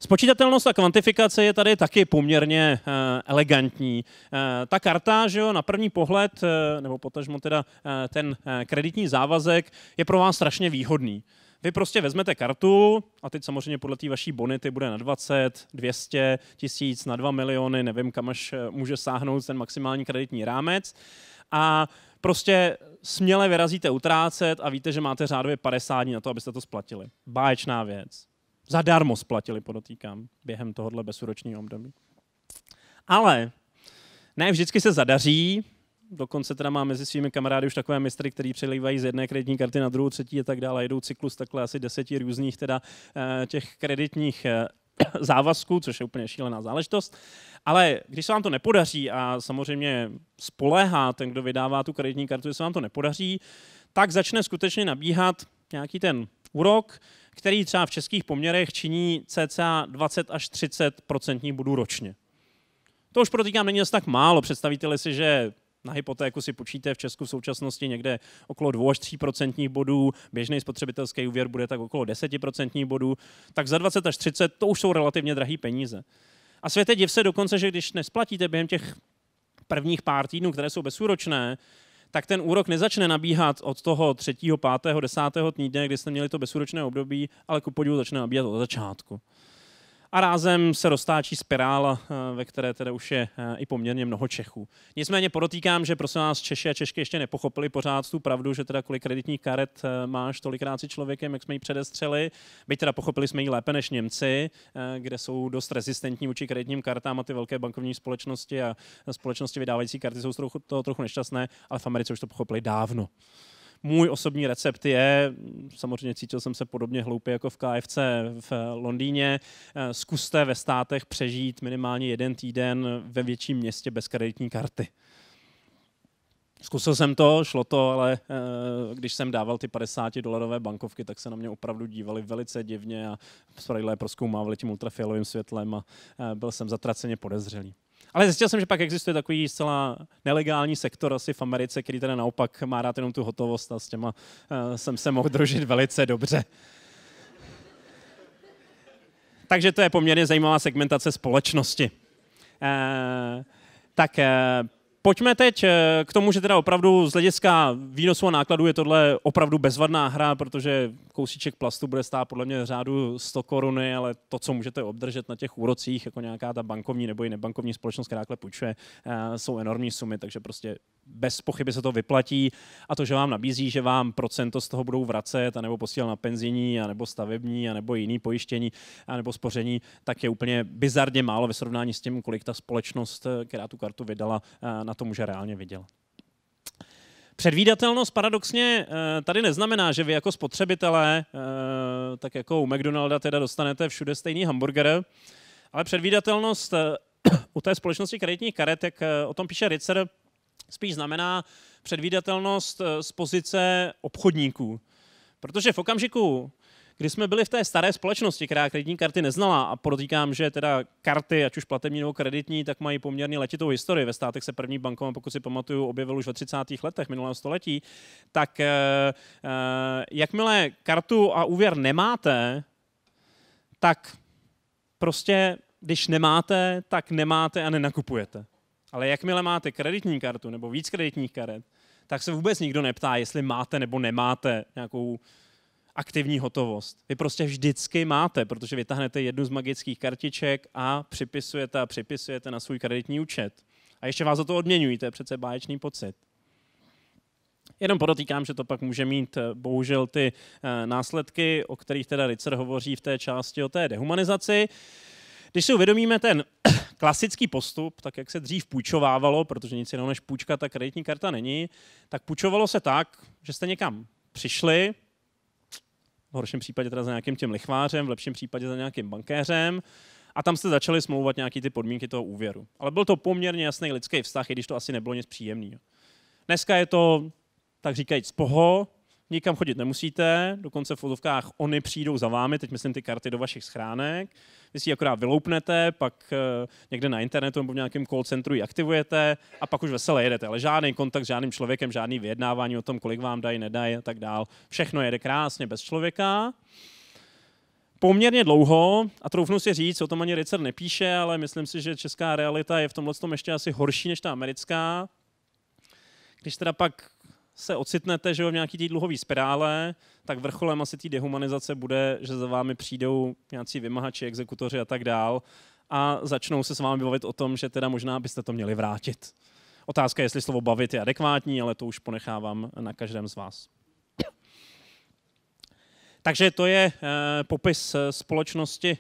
Spočítatelnost a kvantifikace je tady taky poměrně eh, elegantní. Eh, ta karta, že jo, na první pohled, eh, nebo potažmo teda ten kreditní závazek, je pro vás strašně výhodný. Vy prostě vezmete kartu a teď samozřejmě podle té vaší bonity bude na 20, 200, tisíc, na 2 miliony, nevím, kam až může sáhnout ten maximální kreditní rámec. A prostě směle vyrazíte utrácet a víte, že máte řádově 50 dní na to, abyste to splatili. Báječná věc. Zadarmo splatili, podotýkám, během tohohle bezúročního období. Ale ne vždycky se zadaří, dokonce teda máme mezi svými kamarády už takové mistry, který přelívají z jedné kreditní karty na druhou, třetí a tak dále. Jedou cyklus takhle asi deseti různých teda eh, těch kreditních eh, závazků, což je úplně šílená záležitost. Ale když se vám to nepodaří a samozřejmě spoléhá ten, kdo vydává tu kreditní kartu, že se vám to nepodaří, tak začne skutečně nabíhat nějaký ten úrok, který třeba v českých poměrech činí cca 20 až 30 procentních bodů ročně. To už protýkám není zase tak málo. Představíte si, že na hypotéku si počíte v Česku v současnosti někde okolo 2 až 3 procentních bodů, běžný spotřebitelský úvěr bude tak okolo 10 procentních bodů, tak za 20 až 30 to už jsou relativně drahé peníze. A světe div se dokonce, že když nesplatíte během těch prvních pár týdnů, které jsou bezúročné, tak ten úrok nezačne nabíhat od toho 3., 5., 10. týdne, kdy jste měli to bezúročné období, ale ku podivu začne nabíhat od začátku a rázem se roztáčí spirála, eh, ve které teda už je eh, i poměrně mnoho Čechů. Nicméně podotýkám, že prosím vás Češi a Češky ještě nepochopili pořád tu pravdu, že teda kolik kreditních karet eh, máš, tolikrát si člověkem, jak jsme ji předestřeli. Byť teda pochopili jsme ji lépe než Němci, kde jsou dost rezistentní vůči kreditním kartám a ty velké bankovní společnosti a společnosti vydávající karty jsou toho trochu nešťastné, ale v Americe už to pochopili dávno. Můj osobní recept je, samozřejmě cítil jsem se podobně hloupě jako v KFC v Londýně, eh, zkuste ve státech přežít minimálně jeden týden ve větším městě bez kreditní karty. Zkusil jsem to, šlo to, ale eh, když jsem dával ty 50 dolarové bankovky, tak se na mě opravdu dívali velice divně a spravidla je proskoumávali tím ultrafialovým světlem a eh, byl jsem zatraceně podezřelý. Ale zjistil jsem, že pak existuje takový zcela nelegální sektor asi v Americe, který teda naopak má rád jenom tu hotovost a s těma uh, jsem se mohl družit velice dobře. Takže to je poměrně zajímavá segmentace společnosti. Uh, tak uh, Pojďme teď eh, k tomu, že teda opravdu z hlediska výnosu a nákladu je tohle opravdu bezvadná hra, protože kousíček plastu bude stát podle mě řádu 100 koruny, ale to, co můžete obdržet na těch úrocích, jako nějaká ta bankovní nebo i nebankovní společnost, která půjčuje, eh, jsou enormní sumy, takže prostě bez pochyby se to vyplatí a to, že vám nabízí, že vám procento z toho budou vracet, anebo posíl na penzijní, anebo stavební, anebo jiný pojištění, anebo spoření, tak je úplně bizarně málo ve srovnání s tím, kolik ta společnost, eh, která tu kartu vydala, eh, na to může reálně vydělat. Předvídatelnost paradoxně eh, tady neznamená, že vy jako spotřebitelé, tak jako u McDonalda teda dostanete všude stejný hamburger, ale předvídatelnost u té společnosti kreditních karet, jak o tom píše Ritzer, spíš znamená předvídatelnost eh, z pozice obchodníků. Protože v okamžiku, kdy jsme byli v té staré společnosti, která kreditní karty neznala, a podotýkám, že teda karty, ať už platební nebo kreditní, tak mají poměrně letitou historii. Ve státech se první bankomat, pokud si pamatuju, objevil už ve 30. letech minulého století, tak eh, eh, jakmile kartu a úvěr nemáte, tak prostě když nemáte, tak nemáte a nenakupujete. Ale jakmile máte kreditní kartu nebo víc kreditních karet, tak se vůbec nikdo neptá, jestli máte nebo nemáte nějakou aktivní hotovost. Vy prostě vždycky máte, protože vytáhnete jednu z magických kartiček a připisujete a připisujete na svůj kreditní účet. A ještě vás za to odměňují, to je přece báječný pocit. Jenom podotýkám, že to pak může mít eh, bohužel ty eh, následky, o kterých teda Ricer hovoří v té části o té dehumanizaci. Když si uvědomíme ten klasický postup, tak jak se dřív půjčovávalo, protože nic jiného než půjčka, ta kreditní karta není, tak půjčovalo se tak, že jste někam přišli, v horším případě teda za nějakým tím lichvářem, v lepším případě za nějakým bankéřem, a tam jste začali smlouvat nějaké ty podmínky toho úvěru. Ale byl to poměrně jasný lidský vztah, i když to asi nebylo nic příjemného. Dneska je to, tak říkajíc, poho, nikam chodit nemusíte, dokonce v fotovkách oni přijdou za vámi, teď myslím ty karty do vašich schránek, vy si ji akorát vyloupnete, pak eh, někde na internetu nebo v nějakém call centru ji aktivujete a pak už veselé jedete, ale žádný kontakt s žádným člověkem, žádný vyjednávání o tom, kolik vám dají, nedají a tak dál. Všechno jede krásně bez člověka poměrně dlouho a troufnu si říct, o tom ani Richard nepíše, ale myslím si, že česká realita je v tomhle tom ještě asi horší než ta americká. Když teda pak se ocitnete že jo, v nějaký té dluhové spirále, tak vrcholem asi té dehumanizace bude, že za vámi přijdou nějací vymahači, exekutoři a tak dál a začnou se s vámi bavit o tom, že teda možná byste to měli vrátit. Otázka je, jestli slovo bavit je adekvátní, ale to už ponechávám na každém z vás. Takže to je eh, popis eh, společnosti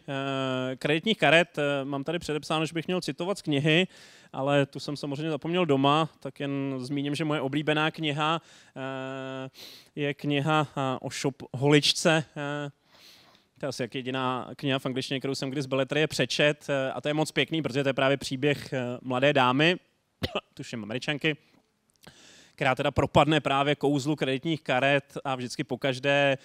eh, kreditních karet. Mám tady předepsáno, že bych měl citovat z knihy ale tu jsem samozřejmě zapomněl doma, tak jen zmíním, že moje oblíbená kniha eh, je kniha eh, o shop holičce eh, to je asi jak jediná kniha v angličtině, kterou jsem kdy z Beletrie přečet a to je moc pěkný, protože to je právě příběh mladé dámy, tuším američanky, která teda propadne právě kouzlu kreditních karet a vždycky pokaždé,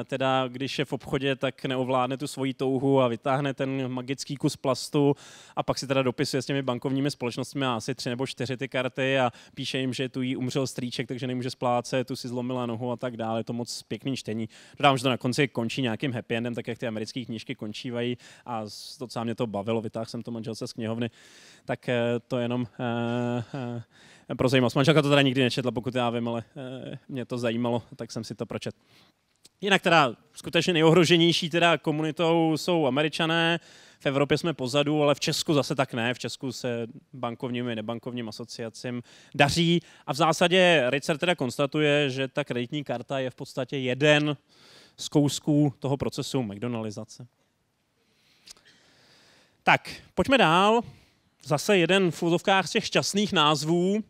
eh, teda když je v obchodě, tak neovládne tu svoji touhu a vytáhne ten magický kus plastu a pak si teda dopisuje s těmi bankovními společnostmi a asi tři nebo čtyři ty karty a píše jim, že tu jí umřel strýček, takže nemůže splácet, tu si zlomila nohu a tak dále. Je to moc pěkný čtení. Dodám, že to na konci končí nějakým happy endem, tak jak ty americké knížky končívají a docela mě to bavilo, vytáhl jsem to manželce z knihovny, tak eh, to jenom uh, uh, pro zajímavost. Manželka to teda nikdy nečetla, pokud já vím, ale eh, mě to zajímalo, tak jsem si to pročet. Jinak teda skutečně nejohroženější teda komunitou jsou američané, v Evropě jsme pozadu, ale v Česku zase tak ne. V Česku se bankovním i nebankovním asociacím daří. A v zásadě Richard teda konstatuje, že ta kreditní karta je v podstatě jeden z kousků toho procesu McDonaldizace. Tak, pojďme dál. Zase jeden v úzovkách těch šťastných názvů.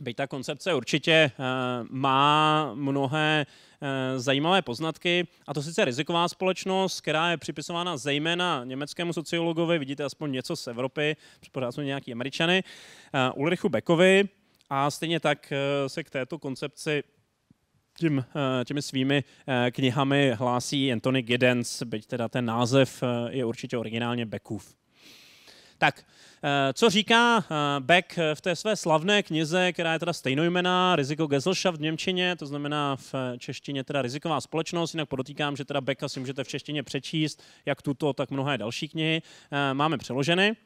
Byť ta koncepce určitě eh, má mnohé eh, zajímavé poznatky, a to sice riziková společnost, která je připisována zejména německému sociologovi, vidíte aspoň něco z Evropy, připadá jsou nějaký američany, eh, Ulrichu Beckovi, a stejně tak se k této koncepci tím, těmi svými knihami hlásí Anthony Giddens, byť teda ten název je určitě originálně Beckův. Tak, eh, co říká eh, Beck eh, v té své slavné knize, která je teda stejnojmená, Riziko Gesellschaft v Němčině, to znamená v češtině teda Riziková společnost, jinak podotýkám, že teda Becka si můžete v češtině přečíst, jak tuto, tak mnohé další knihy máme přeloženy.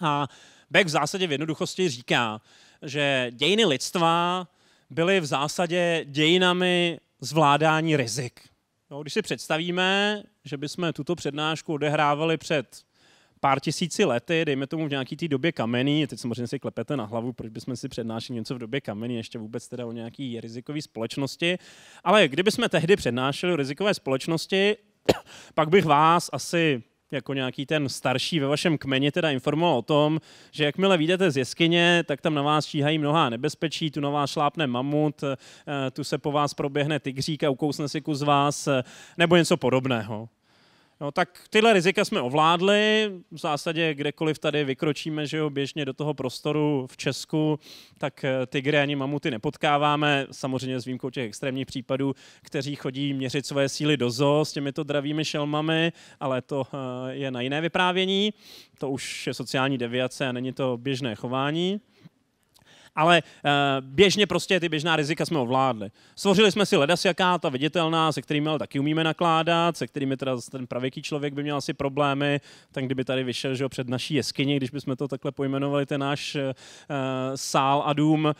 A Beck v zásadě v jednoduchosti říká, že dějiny lidstva byly v zásadě dějinami zvládání rizik. No, když si představíme, že bychom tuto přednášku odehrávali před pár tisíci lety, dejme tomu v nějaký té době kamený, teď samozřejmě si klepete na hlavu, proč bychom si přednášeli něco v době kamený, ještě vůbec teda o nějaký rizikové společnosti, ale kdybychom tehdy přednášeli o rizikové společnosti, pak bych vás asi jako nějaký ten starší ve vašem kmeni teda informoval o tom, že jakmile vyjdete z jeskyně, tak tam na vás číhají mnohá nebezpečí, tu na vás šlápne mamut, eh, tu se po vás proběhne tygřík a ukousne si kus vás, eh, nebo něco podobného. No, tak tyhle rizika jsme ovládli. V zásadě kdekoliv tady vykročíme, že jo, běžně do toho prostoru v Česku, tak eh, tygry ani mamuty nepotkáváme. Samozřejmě s výjimkou těch extrémních případů, kteří chodí měřit své síly do zoo s těmito dravými šelmami, ale to eh, je na jiné vyprávění. To už je sociální deviace a není to běžné chování ale eh, běžně prostě ty běžná rizika jsme ovládli. Svořili jsme si ledas jaká, ta viditelná, se kterými ale taky umíme nakládat, se kterými teda ten pravěký člověk by měl asi problémy, tak kdyby tady vyšel že před naší jeskyni, když bychom to takhle pojmenovali, ten náš uh, sál a dům, uh,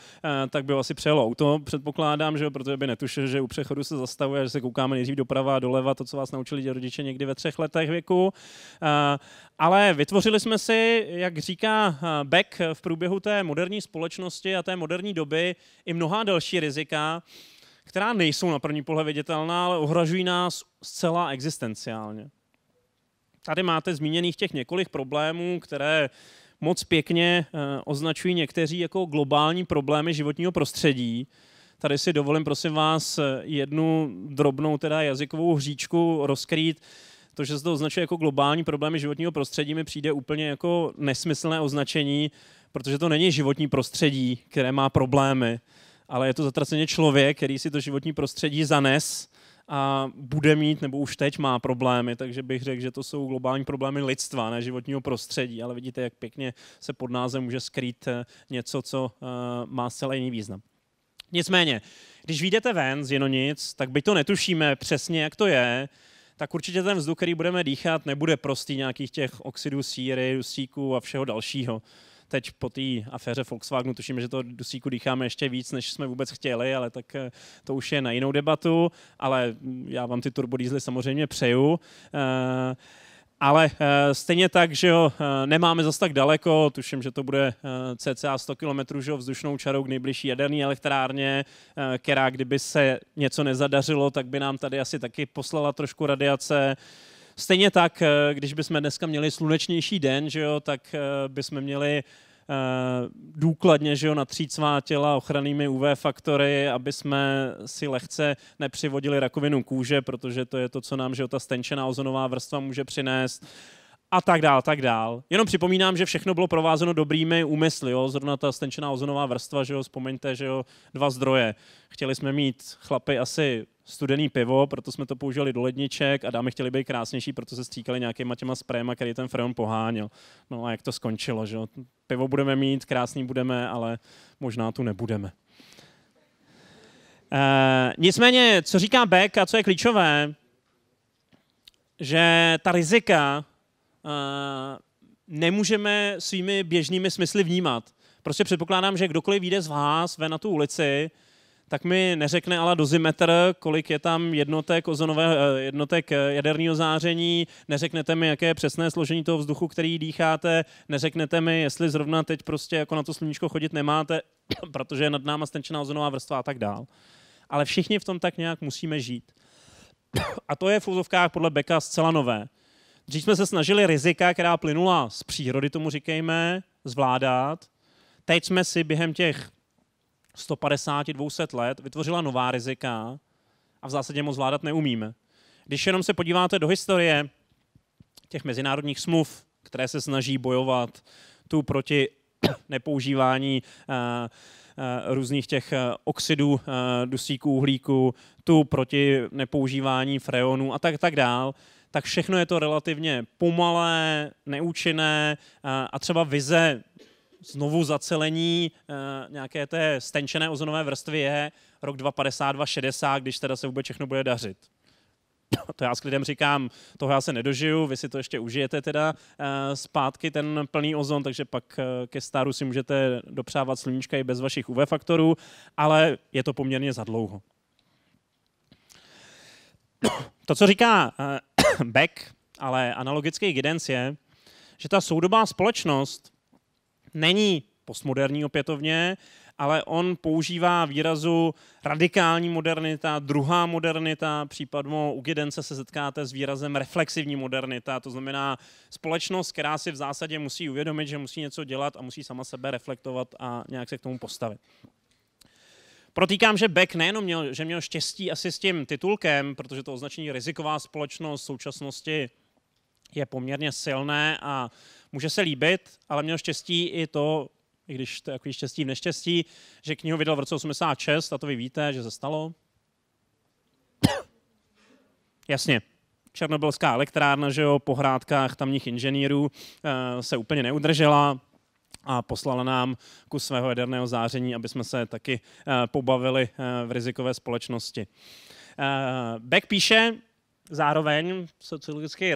tak byl asi přelo To předpokládám, že protože by netušil, že u přechodu se zastavuje, že se koukáme nejdřív doprava a doleva, to, co vás naučili rodiče někdy ve třech letech věku. Uh, ale vytvořili jsme si, jak říká Beck, v průběhu té moderní společnosti, společnosti a té moderní doby i mnohá další rizika, která nejsou na první pohled viditelná, ale ohrožují nás zcela existenciálně. Tady máte zmíněných těch několik problémů, které moc pěkně eh, označují někteří jako globální problémy životního prostředí. Tady si dovolím, prosím vás, jednu drobnou teda jazykovou hříčku rozkrýt. To, že se to označuje jako globální problémy životního prostředí, mi přijde úplně jako nesmyslné označení protože to není životní prostředí, které má problémy, ale je to zatraceně člověk, který si to životní prostředí zanes a bude mít, nebo už teď má problémy, takže bych řekl, že to jsou globální problémy lidstva, ne životního prostředí, ale vidíte, jak pěkně se pod názem může skrýt eh, něco, co eh, má celý jiný význam. Nicméně, když vyjdete ven z Jenonic, tak by to netušíme přesně, jak to je, tak určitě ten vzduch, který budeme dýchat, nebude prostý nějakých těch oxidů síry, dusíku a všeho dalšího teď po té aféře Volkswagenu tuším, že to dusíku dýcháme ještě víc, než jsme vůbec chtěli, ale tak eh, to už je na jinou debatu, ale mm, já vám ty turbodízly samozřejmě přeju. Eh, ale eh, stejně tak, že ho nemáme zas tak daleko, tuším, že to bude cca 100 km že ho vzdušnou čarou k nejbližší jaderní elektrárně, která kdyby se něco nezadařilo, tak by nám tady asi taky poslala trošku radiace. Stejně tak, eh, když bychom dneska měli slunečnější den, že jo, tak eh, bychom měli eh, důkladně že jo, natřít svá těla ochrannými UV faktory, aby jsme si lehce nepřivodili rakovinu kůže, protože to je to, co nám že jo, ta stenčená ozonová vrstva může přinést a tak dál, tak dál. Jenom připomínám, že všechno bylo provázeno dobrými úmysly, jo? zrovna ta stenčená ozonová vrstva, že jo? vzpomeňte, že jo? dva zdroje. Chtěli jsme mít chlapy asi studený pivo, proto jsme to použili do ledniček a dámy chtěli být krásnější, proto se stříkali nějakýma těma sprejema, který ten freon poháněl. No a jak to skončilo, že Pivo budeme mít, krásný budeme, ale možná tu nebudeme. E, nicméně, co říká Beck a co je klíčové, že ta rizika e, nemůžeme svými běžnými smysly vnímat. Prostě předpokládám, že kdokoliv vyjde z vás ven na tu ulici, tak mi neřekne ale dozimetr, kolik je tam jednotek, ozonového, eh, jednotek eh, jaderního záření, neřeknete mi, jaké je přesné složení toho vzduchu, který dýcháte, neřeknete mi, jestli zrovna teď prostě jako na to sluníčko chodit nemáte, protože je nad náma stenčená ozonová vrstva a tak dál. Ale všichni v tom tak nějak musíme žít. A to je v úzovkách podle Beka zcela nové. Dřív jsme se snažili rizika, která plynula z přírody, tomu říkejme, zvládat. Teď jsme si během těch 150, 200 let vytvořila nová rizika a v zásadě moc zvládat neumíme. Když jenom se podíváte do historie těch mezinárodních smluv, které se snaží bojovat tu proti nepoužívání eh, eh, různých těch eh, oxidů dusíku, uhlíku, tu proti nepoužívání freonů a tak, tak dál, tak všechno je to relativně pomalé, neúčinné a třeba vize znovu zacelení eh, nějaké té stenčené ozonové vrstvy je rok 2052 60 když teda se vůbec všechno bude dařit to já s klidem říkám, toho já se nedožiju, vy si to ještě užijete teda eh, zpátky ten plný ozon, takže pak eh, ke staru si můžete dopřávat sluníčka i bez vašich UV faktorů, ale je to poměrně zadlouho. To, co říká Beck, ale analogický Giddens je, že ta soudobá společnost není postmoderní opětovně, ale on používá výrazu radikální modernita, druhá modernita, případně u Gidence se setkáte s výrazem reflexivní modernita, to znamená společnost, která si v zásadě musí uvědomit, že musí něco dělat a musí sama sebe reflektovat a nějak se k tomu postavit. Protýkám, že Beck nejenom měl, že měl štěstí asi s tím titulkem, protože to označení riziková společnost v současnosti je poměrně silné a Může se líbit, ale měl štěstí i to, i když to je jako štěstí v neštěstí, že knihu vydal v roce 86 a to vy víte, že se stalo. Jasně, Černobylská elektrárna, že jo, po hrádkách tamních inženýrů eh, se úplně neudržela a poslala nám kus svého jaderného záření, aby jsme se taky eh, pobavili eh, v rizikové společnosti. Beck píše zároveň sociologicky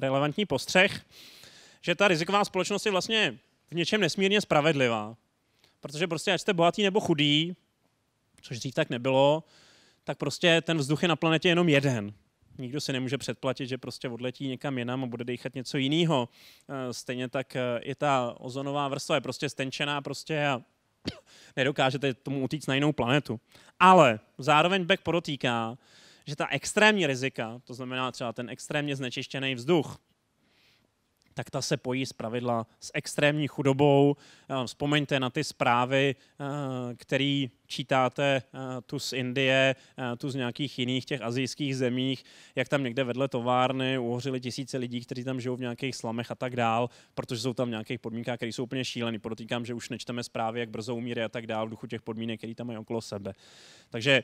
relevantní postřeh, že ta riziková společnost je vlastně v něčem nesmírně spravedlivá. Protože prostě, ať jste bohatý nebo chudý, což dřív tak nebylo, tak prostě ten vzduch je na planetě jenom jeden. Nikdo si nemůže předplatit, že prostě odletí někam jinam a bude dechat něco jiného. Eh, stejně tak eh, i ta ozonová vrstva je prostě stenčená prostě a nedokážete tomu utíct na jinou planetu. Ale zároveň Beck podotýká, že ta extrémní rizika, to znamená třeba ten extrémně znečištěný vzduch, tak ta se pojí z pravidla s extrémní chudobou. Eh, vzpomeňte na ty zprávy, eh, které čítáte eh, tu z Indie, tu z nějakých jiných těch azijských zemích, jak tam někde vedle továrny uhořili tisíce lidí, kteří tam žijou v nějakých slamech a tak dál, protože jsou tam v nějakých podmínkách, které jsou úplně šílené. Podotýkám, že už nečteme zprávy, jak brzo umírají a tak dál v duchu těch podmínek, které tam mají okolo sebe. Takže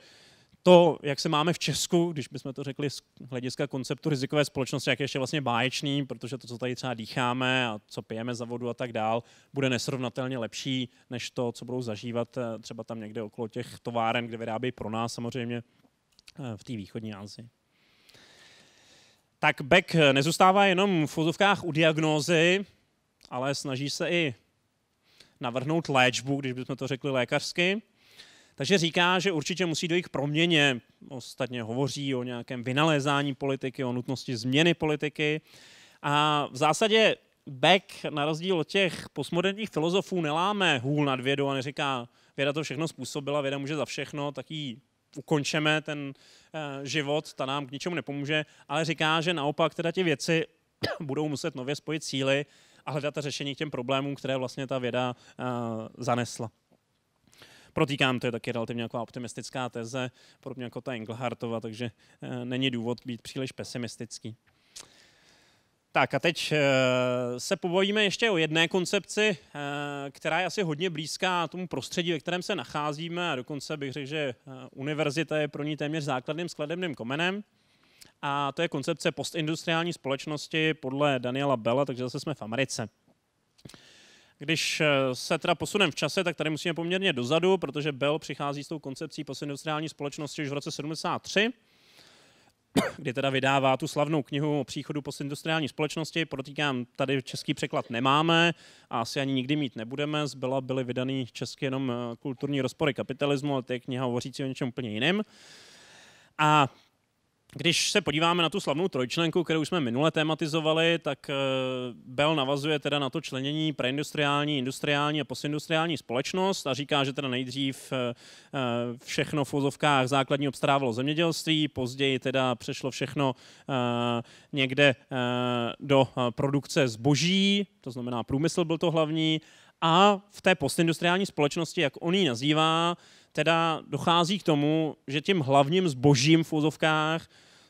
to, jak se máme v Česku, když bychom to řekli z hlediska konceptu rizikové společnosti, jak je ještě vlastně báječný, protože to, co tady třeba dýcháme a co pijeme za vodu a tak dál, bude nesrovnatelně lepší, než to, co budou zažívat eh, třeba tam někde okolo těch továren, kde vyrábí pro nás samozřejmě eh, v té východní Asii. Tak Beck eh, nezůstává jenom v fotovkách u diagnózy, ale snaží se i navrhnout léčbu, když bychom to řekli lékařsky. Takže říká, že určitě musí dojít k proměně. Ostatně hovoří o nějakém vynalézání politiky, o nutnosti změny politiky. A v zásadě Beck, na rozdíl od těch postmoderních filozofů, neláme hůl nad vědu a neříká, věda to všechno způsobila, věda může za všechno, tak ji ukončeme ten eh, život, ta nám k ničemu nepomůže, ale říká, že naopak teda ti věci budou muset nově spojit síly a hledat řešení k těm problémům, které vlastně ta věda eh, zanesla. Protýkám, to je taky relativně jako optimistická teze, podobně jako ta Engelhartova, takže eh, není důvod být příliš pesimistický. Tak a teď eh, se pobavíme ještě o jedné koncepci, eh, která je asi hodně blízká tomu prostředí, ve kterém se nacházíme a dokonce bych řekl, že univerzita je pro ní téměř základným skladebným komenem. A to je koncepce postindustriální společnosti podle Daniela Bella, takže zase jsme v Americe. Když eh, se teda posuneme v čase, tak tady musíme poměrně dozadu, protože Bell přichází s tou koncepcí postindustriální společnosti už v roce 73, kdy teda vydává tu slavnou knihu o příchodu postindustriální společnosti. Protýkám, tady český překlad nemáme a asi ani nikdy mít nebudeme. Bella byly vydaný česky jenom eh, kulturní rozpory kapitalismu, ale to je kniha hovořící o něčem úplně jiném. A když se podíváme na tu slavnou trojčlenku, kterou jsme minule tematizovali, tak eh, Bell navazuje teda na to členění preindustriální, industriální a postindustriální společnost a říká, že teda nejdřív eh, eh, všechno v úzovkách základní obstarávalo zemědělství, později teda přešlo všechno někde do produkce zboží, to znamená průmysl byl to hlavní, a v té postindustriální společnosti, jak on ji nazývá, teda dochází k tomu, že tím hlavním zbožím v úzovkách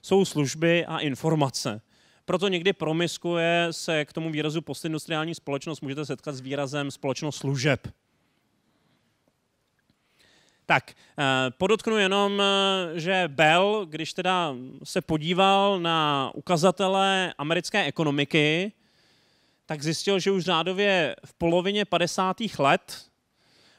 jsou služby a informace. Proto někdy promiskuje se k tomu výrazu postindustriální společnost, můžete setkat s výrazem společnost služeb. Tak, eh, podotknu jenom, eh, že Bell, když teda se podíval na ukazatele americké ekonomiky, tak zjistil, že už řádově v polovině 50. let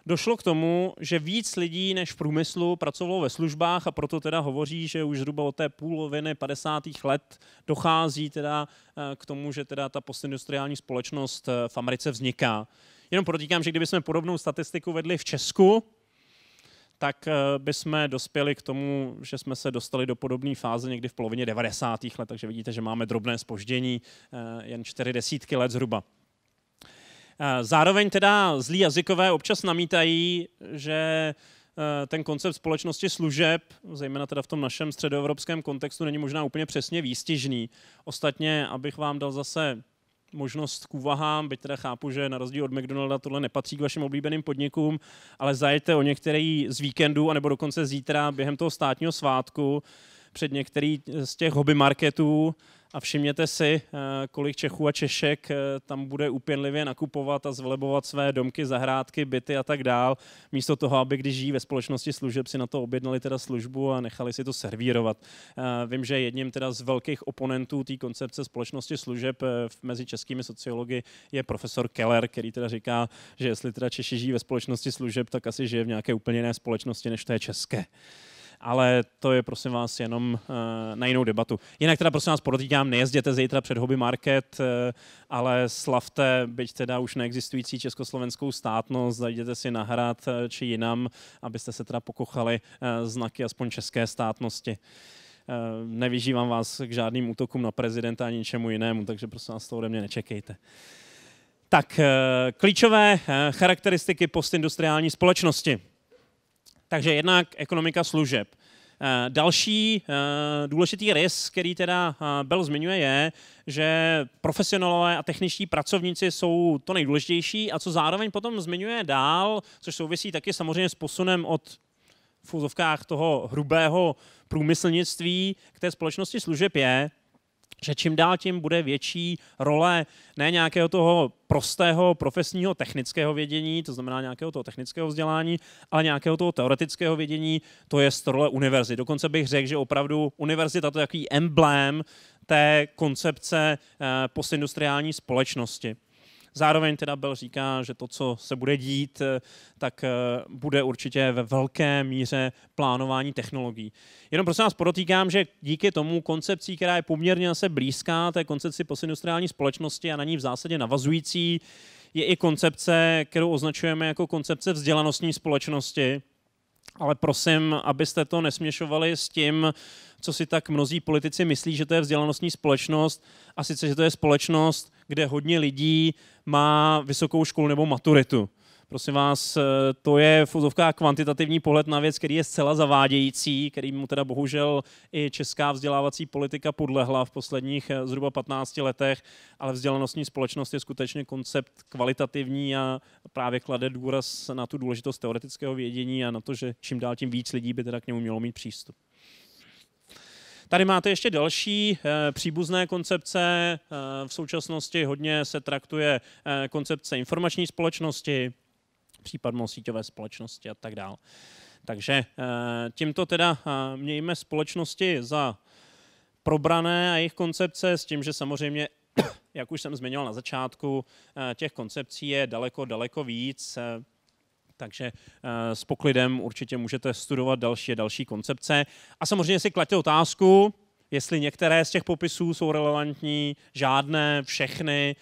došlo k tomu, že víc lidí než v průmyslu pracovalo ve službách a proto teda hovoří, že už zhruba od té půloviny 50. let dochází teda eh, k tomu, že teda ta postindustriální společnost eh, v Americe vzniká. Jenom podotýkám, že kdybychom podobnou statistiku vedli v Česku, tak eh, bychom dospěli k tomu, že jsme se dostali do podobné fáze někdy v polovině 90. let, takže vidíte, že máme drobné spoždění, jen čtyři desítky let zhruba. Eh, zároveň teda zlí jazykové občas namítají, že eh, ten koncept společnosti služeb, zejména teda v tom našem středoevropském kontextu, není možná úplně přesně výstižný. Ostatně, abych vám dal zase možnost k úvahám, byť teda chápu, že na rozdíl od McDonalda tohle nepatří k vašim oblíbeným podnikům, ale zajete o některý z víkendů, anebo dokonce zítra během toho státního svátku před některý z těch hobby marketů, a všimněte si, eh, kolik Čechů a Češek eh, tam bude úpěnlivě nakupovat a zvelebovat své domky, zahrádky, byty a tak dál, místo toho, aby když žijí ve společnosti služeb, si na to objednali teda službu a nechali si to servírovat. Eh, vím, že jedním teda z velkých oponentů té koncepce společnosti služeb mezi českými sociology je profesor Keller, který teda říká, že jestli teda Češi žijí ve společnosti služeb, tak asi žije v nějaké úplně jiné společnosti, než je české ale to je prosím vás jenom eh, na jinou debatu. Jinak teda prosím vás podotýkám, nejezděte zítra před Hobby Market, eh, ale slavte, byť teda už neexistující československou státnost, zajděte si na hrad eh, či jinam, abyste se teda pokochali znaky aspoň české státnosti nevyžívám vás k žádným útokům na prezidenta ani ničemu jinému, takže prosím vás to ode mě nečekejte. Tak, klíčové charakteristiky postindustriální společnosti. Takže jednak ekonomika služeb. Eh, další eh, důležitý rys, který teda eh, Bell zmiňuje, je, že profesionálové a techničtí pracovníci jsou to nejdůležitější a co zároveň potom zmiňuje dál, což souvisí taky samozřejmě s posunem od v toho hrubého průmyslnictví k té společnosti služeb je, že čím dál tím bude větší role ne nějakého toho prostého profesního technického vědění, to znamená nějakého toho technického vzdělání, ale nějakého toho teoretického vědění, to je role univerzity. Dokonce bych řekl, že opravdu univerzita to je takový emblém té koncepce eh, postindustriální společnosti. Zároveň teda Bell říká, že to, co se bude dít, eh, tak eh, bude určitě ve velké míře plánování technologií. Jenom prosím vás podotýkám, že díky tomu koncepcí, která je poměrně se blízká té koncepci postindustriální společnosti a na ní v zásadě navazující, je i koncepce, kterou označujeme jako koncepce vzdělanostní společnosti. Ale prosím, abyste to nesměšovali s tím, co si tak mnozí politici myslí, že to je vzdělanostní společnost, a sice, že to je společnost, kde hodně lidí má vysokou školu nebo maturitu. Prosím vás, eh, to je fuzovka kvantitativní pohled na věc, který je zcela zavádějící, který mu teda bohužel i česká vzdělávací politika podlehla v posledních eh, zhruba 15 letech, ale vzdělanostní společnost je skutečně koncept kvalitativní a právě klade důraz na tu důležitost teoretického vědění a na to, že čím dál tím víc lidí by teda k němu mělo mít přístup. Tady máte ještě další eh, příbuzné koncepce. Eh, v současnosti hodně se traktuje eh, koncepce informační společnosti, případně síťové společnosti a tak dále. Takže tímto teda mějme společnosti za probrané a jejich koncepce s tím, že samozřejmě jak už jsem zmiňoval na začátku, těch koncepcí je daleko, daleko víc takže eh, s poklidem určitě můžete studovat další a další koncepce. A samozřejmě si klaďte otázku, jestli některé z těch popisů jsou relevantní, žádné, všechny,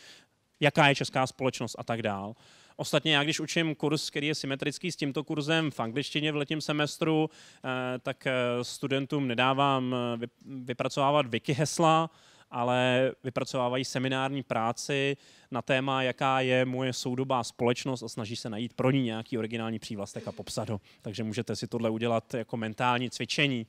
jaká je česká společnost a tak dál. Ostatně já, když učím kurz, který je symetrický s tímto kurzem v angličtině v letním semestru, eh, tak eh, studentům nedávám vypracovávat wiki hesla, ale vypracovávají seminární práci na téma, jaká je moje soudobá společnost a snaží se najít pro ní nějaký originální přívlastek a popsat ho. Takže můžete si tohle udělat jako mentální cvičení.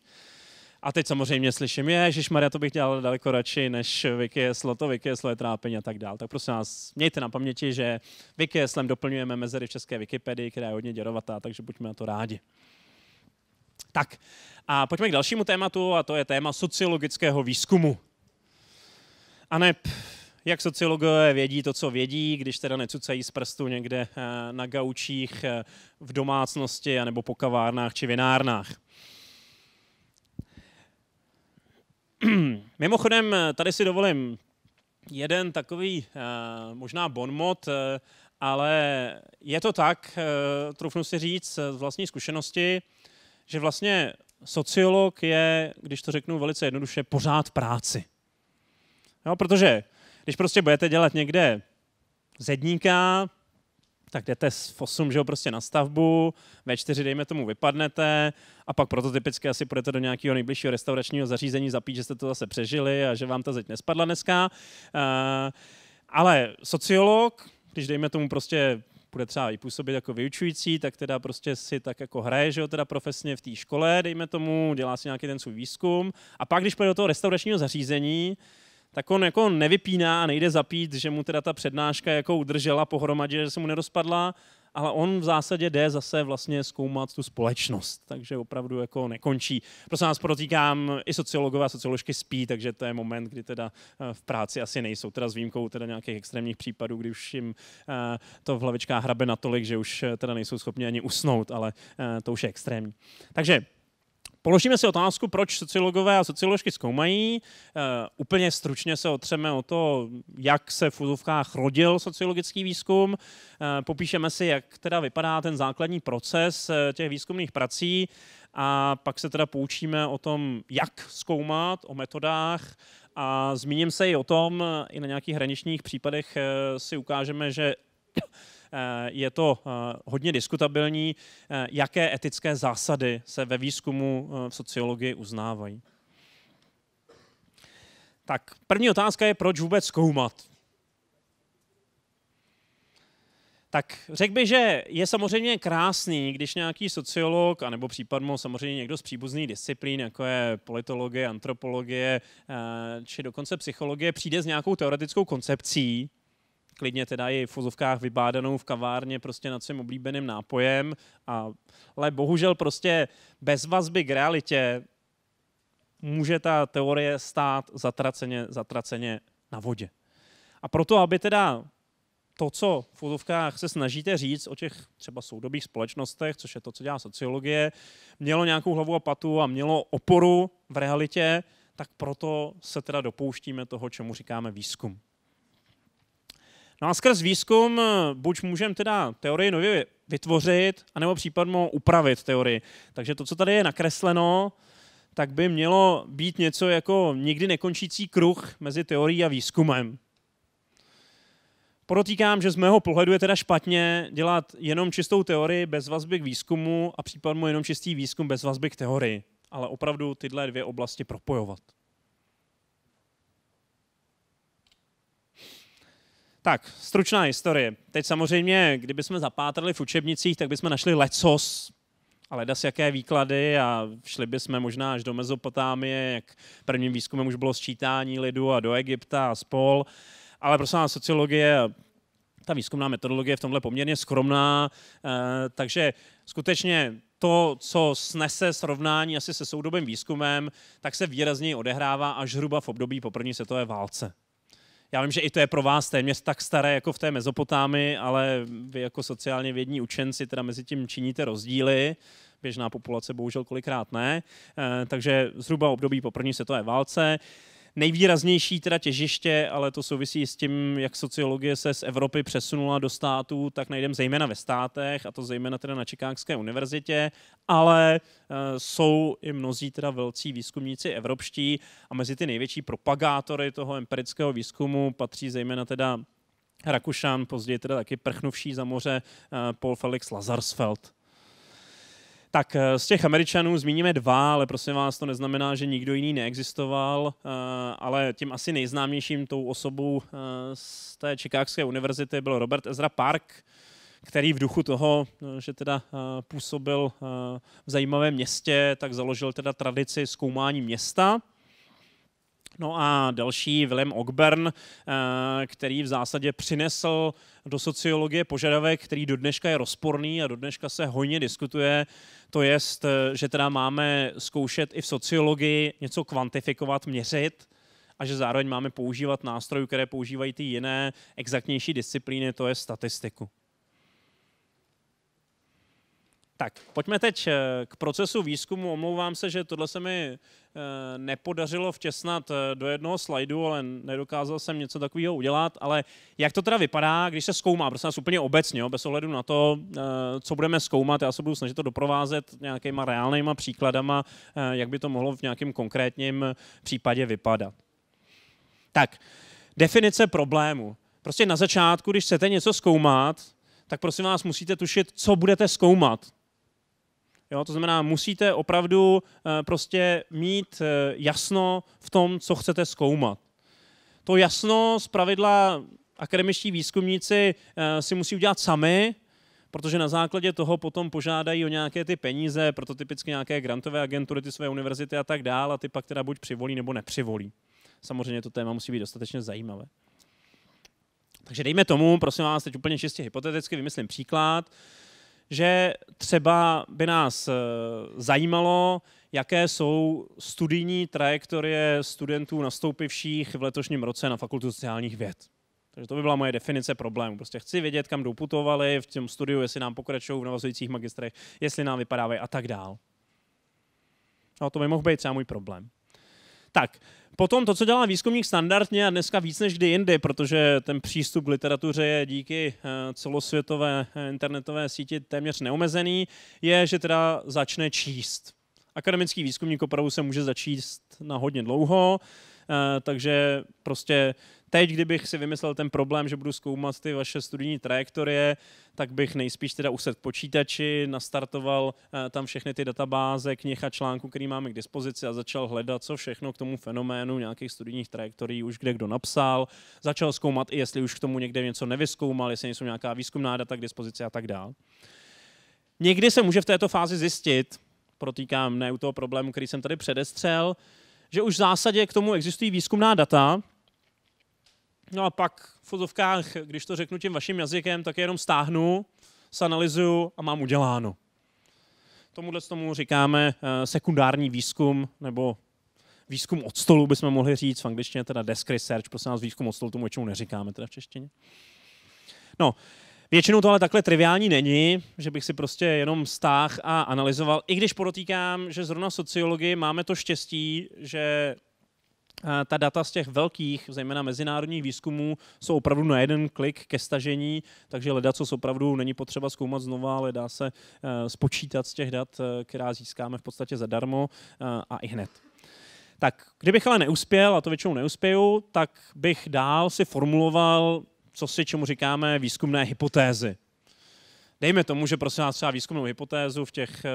A teď samozřejmě slyším, je, že Maria, to bych dělal daleko radši, než vykyslo, to vykyslo je trápení a tak dál. Tak prosím vás, mějte na paměti, že vykyslem doplňujeme mezery v české Wikipedii, která je hodně děrovatá, takže buďme na to rádi. Tak a pojďme k dalšímu tématu a to je téma sociologického výzkumu. A ne, jak sociologové vědí to, co vědí, když teda necucají z prstu někde eh, na gaučích, eh, v domácnosti, anebo po kavárnách či vinárnách. Mimochodem, eh, tady si dovolím jeden takový možná bonmot, ale je to tak, troufnu si říct z vlastní zkušenosti, že vlastně sociolog je, když to řeknu velice jednoduše, pořád práci. Jo, protože když prostě budete dělat někde zedníka, tak jdete v 8, že jo, prostě na stavbu, ve 4, dejme tomu, vypadnete a pak prototypicky asi půjdete do nějakého nejbližšího restauračního zařízení zapít, že jste to zase přežili a že vám ta zeď nespadla dneska. Eh, ale sociolog, když dejme tomu prostě bude třeba i působit jako vyučující, tak teda prostě si tak jako hraje, že jo, teda profesně v té škole, dejme tomu, dělá si nějaký ten svůj výzkum a pak, když půjde do toho restauračního zařízení, tak on jako nevypíná a nejde zapít, že mu teda ta přednáška jako udržela pohromadě, že se mu nerozpadla, ale on v zásadě jde zase vlastně zkoumat tu společnost, takže opravdu jako nekončí. Prosím vás, protýkám, i sociologové a socioložky spí, takže to je moment, kdy teda eh, v práci asi nejsou, teda s výjimkou teda nějakých extrémních případů, kdy už jim eh, to v hlavičkách hrabe natolik, že už eh, teda nejsou schopni ani usnout, ale to už je extrémní. Takže Položíme si otázku, proč sociologové a socioložky zkoumají. Eh, úplně stručně se otřeme o to, jak se v úzovkách rodil sociologický výzkum. Eh, popíšeme si, jak teda vypadá ten základní proces eh, těch výzkumných prací a pak se teda poučíme o tom, jak zkoumat, o metodách a zmíním se i o tom, i na nějakých hraničních případech si ukážeme, že Eh, je to eh, hodně diskutabilní, eh, jaké etické zásady se ve výzkumu v sociologii uznávají. Tak první otázka je, proč vůbec zkoumat? Tak řekl bych, že je samozřejmě krásný, když nějaký sociolog, anebo případně samozřejmě někdo z příbuzných disciplín, jako je politologie, antropologie, či dokonce psychologie, přijde s nějakou teoretickou koncepcí, klidně teda i v fozovkách vybádanou v kavárně prostě nad svým oblíbeným nápojem, a, ale bohužel prostě bez vazby k realitě může ta teorie stát zatraceně, zatraceně na vodě. A proto, aby teda to, co v fotovkách se snažíte říct o těch třeba soudobých společnostech, což je to, co dělá sociologie, mělo nějakou hlavu a patu a mělo oporu v realitě, tak proto se teda dopouštíme toho, čemu říkáme výzkum. No a skrz výzkum eh, buď můžeme teda teorii nově vytvořit, anebo případně upravit teorii. Takže to, co tady je nakresleno, tak by mělo být něco jako nikdy nekončící kruh mezi teorií a výzkumem. Podotýkám, že z mého pohledu je teda špatně dělat jenom čistou teorii bez vazby k výzkumu a případně jenom čistý výzkum bez vazby k teorii, ale opravdu tyhle dvě oblasti propojovat. Tak, stručná historie. Teď samozřejmě, kdybychom zapátrali v učebnicích, tak bychom našli lecos, ale das jaké výklady a šli bychom možná až do Mezopotámie, jak prvním výzkumem už bylo sčítání lidu a do Egypta a spol. Ale prosím vás, sociologie ta výzkumná metodologie je v tomhle poměrně skromná, eh, takže skutečně to, co snese srovnání asi se soudobým výzkumem, tak se výrazněji odehrává až hruba v období po první světové válce. Já vím, že i to je pro vás téměř tak staré jako v té Mezopotámii, ale vy jako sociálně vědní učenci teda mezi tím činíte rozdíly. Běžná populace bohužel kolikrát ne. Eh, takže zhruba období po první světové válce nejvýraznější teda těžiště, ale to souvisí s tím, jak sociologie se z Evropy přesunula do států, tak najdeme zejména ve státech, a to zejména teda na Čikákské univerzitě, ale eh, jsou i mnozí teda velcí výzkumníci evropští a mezi ty největší propagátory toho empirického výzkumu patří zejména teda Rakušan, později teda taky prchnuvší za moře eh, Paul Felix Lazarsfeld. Tak eh, z těch Američanů zmíníme dva, ale prosím vás, to neznamená, že nikdo jiný neexistoval, eh, ale tím asi nejznámějším tou osobou eh, z té Čikákské univerzity byl Robert Ezra Park, který v duchu toho, že teda působil v zajímavém městě, tak založil teda tradici zkoumání města – No a další Willem Ogburn, eh, který v zásadě přinesl do sociologie požadavek, který do dneška je rozporný a do dneška se hojně diskutuje, to je, eh, že teda máme zkoušet i v sociologii něco kvantifikovat, měřit, a že zároveň máme používat nástrojů, které používají ty jiné exaktnější disciplíny, to je statistiku. Tak, pojďme teď eh, k procesu výzkumu. Omlouvám se, že tohle se mi Eh, nepodařilo vtěsnat eh, do jednoho slajdu, ale nedokázal jsem něco takového udělat. Ale jak to teda vypadá, když se zkoumá, prostě nás úplně obecně, jo, bez ohledu na to, eh, co budeme zkoumat, já se budu snažit to doprovázet nějakýma reálnýma příkladama, jak by to mohlo v nějakém konkrétním případě vypadat. Tak, definice problému. Prostě na začátku, když chcete něco zkoumat, tak prosím vás musíte tušit, co budete zkoumat. Jo, to znamená, musíte opravdu eh, prostě mít eh, jasno v tom, co chcete zkoumat. To jasno z pravidla akademičtí výzkumníci eh, si musí udělat sami, protože na základě toho potom požádají o nějaké ty peníze, proto typicky nějaké grantové agentury, ty své univerzity a tak dále, a ty pak teda buď přivolí nebo nepřivolí. Samozřejmě to téma musí být dostatečně zajímavé. Takže dejme tomu, prosím vás, teď úplně čistě hypoteticky vymyslím příklad, že třeba by nás eh, zajímalo, jaké jsou studijní trajektorie studentů nastoupivších v letošním roce na Fakultu sociálních věd. Takže to by byla moje definice problému. Prostě chci vědět, kam doputovali v tom studiu, jestli nám pokračují v navazujících magistrech, jestli nám vypadávají a tak dál. No to by mohl být třeba můj problém. Tak, Potom to, co dělá výzkumník standardně a dneska víc než kdy jindy, protože ten přístup k literatuře je díky eh, celosvětové eh, internetové síti téměř neomezený, je, že teda začne číst. Akademický výzkumník opravdu se může začíst na hodně dlouho, Eh, takže prostě teď, kdybych si vymyslel ten problém, že budu zkoumat ty vaše studijní trajektorie, tak bych nejspíš teda usedl počítači, nastartoval eh, tam všechny ty databáze, knih a článků, který máme k dispozici a začal hledat, co všechno k tomu fenoménu nějakých studijních trajektorií už kde kdo napsal. Začal zkoumat i jestli už k tomu někde něco nevyskoumal, jestli jsou nějaká výzkumná data k dispozici a tak dále. Někdy se může v této fázi zjistit, protýkám ne u toho problému, který jsem tady předestřel, že už v zásadě k tomu existují výzkumná data, no a pak v fotovkách, když to řeknu tím vaším jazykem, tak je jenom stáhnu, sanalizuju a mám uděláno. Tomuhle tomu říkáme eh, sekundární výzkum nebo výzkum od stolu, bychom mohli říct, v angličtině teda desk research, prosím vás, výzkum od stolu tomu většinou neříkáme teda v češtině. No, Většinou to ale takhle triviální není, že bych si prostě jenom stáh a analyzoval, i když podotýkám, že zrovna sociologii máme to štěstí, že eh, ta data z těch velkých, zejména mezinárodních výzkumů, jsou opravdu na jeden klik ke stažení, takže leda, co opravdu není potřeba zkoumat znova, ale dá se eh, spočítat z těch dat, eh, která získáme v podstatě zadarmo a i hned. Tak kdybych ale neuspěl, a to většinou neuspěju, tak bych dál si formuloval co si čemu říkáme výzkumné hypotézy. Dejme tomu, že prosím vás třeba výzkumnou hypotézu v těch eh,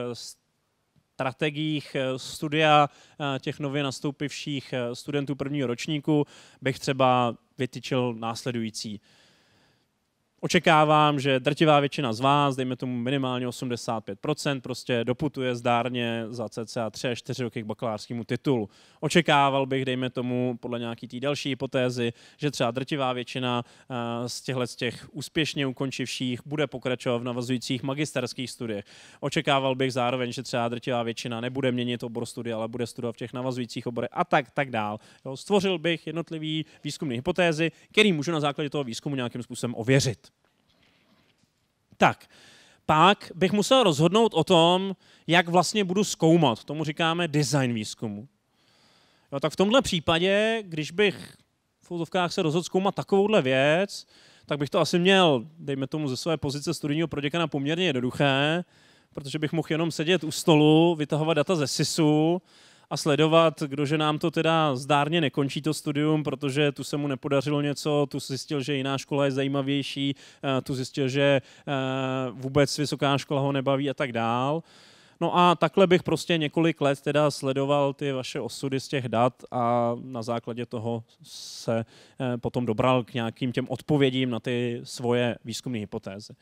strategiích eh, studia eh, těch nově nastoupivších studentů prvního ročníku bych třeba vytyčil následující očekávám, že drtivá většina z vás, dejme tomu minimálně 85%, prostě doputuje zdárně za cca 3 až 4 roky k bakalářskému titulu. Očekával bych, dejme tomu, podle nějaký té další hypotézy, že třeba drtivá většina eh, z těchto z těch úspěšně ukončivších bude pokračovat v navazujících magisterských studiích. Očekával bych zároveň, že třeba drtivá většina nebude měnit obor studia, ale bude studovat v těch navazujících oborech a tak, tak dál. Jo, stvořil bych jednotlivý výzkumné hypotézy, který můžu na základě toho výzkumu nějakým způsobem ověřit tak, pak bych musel rozhodnout o tom, jak vlastně budu zkoumat. Tomu říkáme design výzkumu. Jo, tak v tomhle případě, když bych v fotovkách se rozhodl zkoumat takovouhle věc, tak bych to asi měl, dejme tomu ze své pozice studijního proděkana, poměrně jednoduché, protože bych mohl jenom sedět u stolu, vytahovat data ze SISu a sledovat, kdože nám to teda zdárně nekončí to studium, protože tu se mu nepodařilo něco, tu zjistil, že jiná škola je zajímavější, eh, tu zjistil, že eh, vůbec vysoká škola ho nebaví a tak dál. No a takhle bych prostě několik let teda sledoval ty vaše osudy z těch dat a na základě toho se eh, potom dobral k nějakým těm odpovědím na ty svoje výzkumné hypotézy.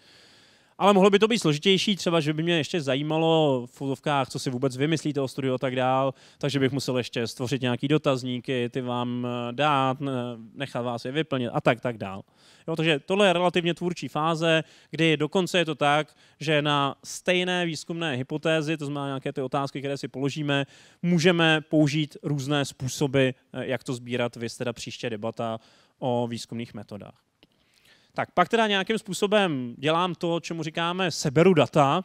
Ale mohlo by to být složitější, třeba, že by mě ještě zajímalo v fotovkách, co si vůbec vymyslíte o studiu a tak dál, takže bych musel ještě stvořit nějaký dotazníky, ty vám eh, dát, nechat vás je vyplnit a tak, tak dál. Jo, takže tohle je relativně tvůrčí fáze, kdy dokonce je to tak, že na stejné výzkumné hypotézy, to znamená nějaké ty otázky, které si položíme, můžeme použít různé způsoby, eh, jak to sbírat. Vy teda příště debata o výzkumných metodách. Tak pak teda nějakým způsobem dělám to, čemu říkáme seberu data,